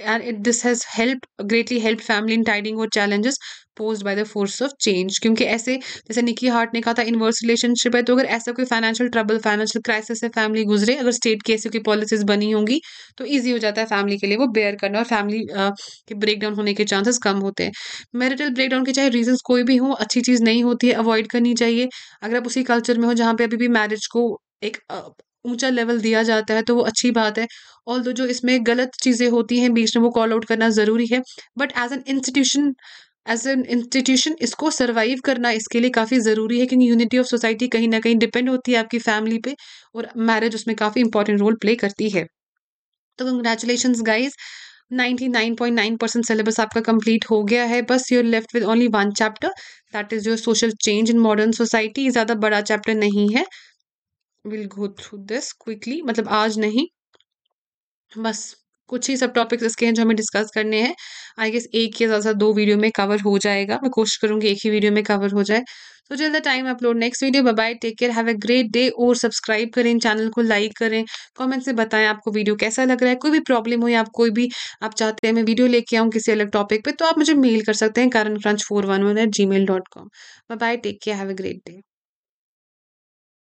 and this has help greatly help family in challenges pose by the force of change क्योंकि ऐसे जैसे निकी हार्ट ने कहा था इनवर्स रिलेशनशिप है तो अगर ऐसा कोई फाइनेंशियल ट्रबल फाइनेंशियल क्राइसिस से फैमिली गुजरे अगर स्टेट की ऐसी कोई पॉलिसीज बनी होंगी तो ईजी हो जाता है फैमिली के लिए वो बेयर करना और फैमिली के ब्रेकडाउन होने के चांसेस कम होते हैं मैरिटल ब्रेकडाउन के चाहे रीजन कोई भी हो अच्छी चीज़ नहीं होती है अवॉइड करनी चाहिए अगर आप उसी कल्चर में हो जहाँ पे अभी भी मैरिज को एक ऊंचा लेवल दिया जाता है तो वो अच्छी बात है और जो इसमें गलत चीज़ें होती हैं बीच में वो कॉल आउट करना ज़रूरी है but as an institution as an institution इसको सर्वाइव करना इसके लिए काफ़ी ज़रूरी है क्योंकि यूनिटी ऑफ सोसाइटी कहीं ना कहीं डिपेंड होती है आपकी फैमिली पे और मैरिज उसमें काफ़ी इंपॉर्टेंट रोल प्ले करती है तो कंग्रेचुलेशन गाइज 99.9 परसेंट सिलेबस आपका कंप्लीट हो गया है बस you left with only one chapter that is your social change in modern society ज़्यादा बड़ा चैप्टर नहीं है will go through this quickly मतलब आज नहीं बस कुछ ही सब टॉपिक्स इसके हैं जो हमें डिस्कस करने हैं आई गेस एक या ज़्यादा दो वीडियो में कवर हो जाएगा मैं कोशिश करूँगी एक ही वीडियो में कवर हो जाए सो जल्द the time upload next video bye bye take care have a great day और सब्सक्राइब करें चैनल को लाइक करें कमेंट से बताएं आपको वीडियो कैसा लग रहा है कोई भी प्रॉब्लम हो या आप कोई भी आप चाहते हैं मैं वीडियो लेके आऊँ किसी अलग टॉपिक पे तो आप मुझे मेल कर सकते हैं Karan crunch four one one eight Gmail dot com bye bye take care have a great day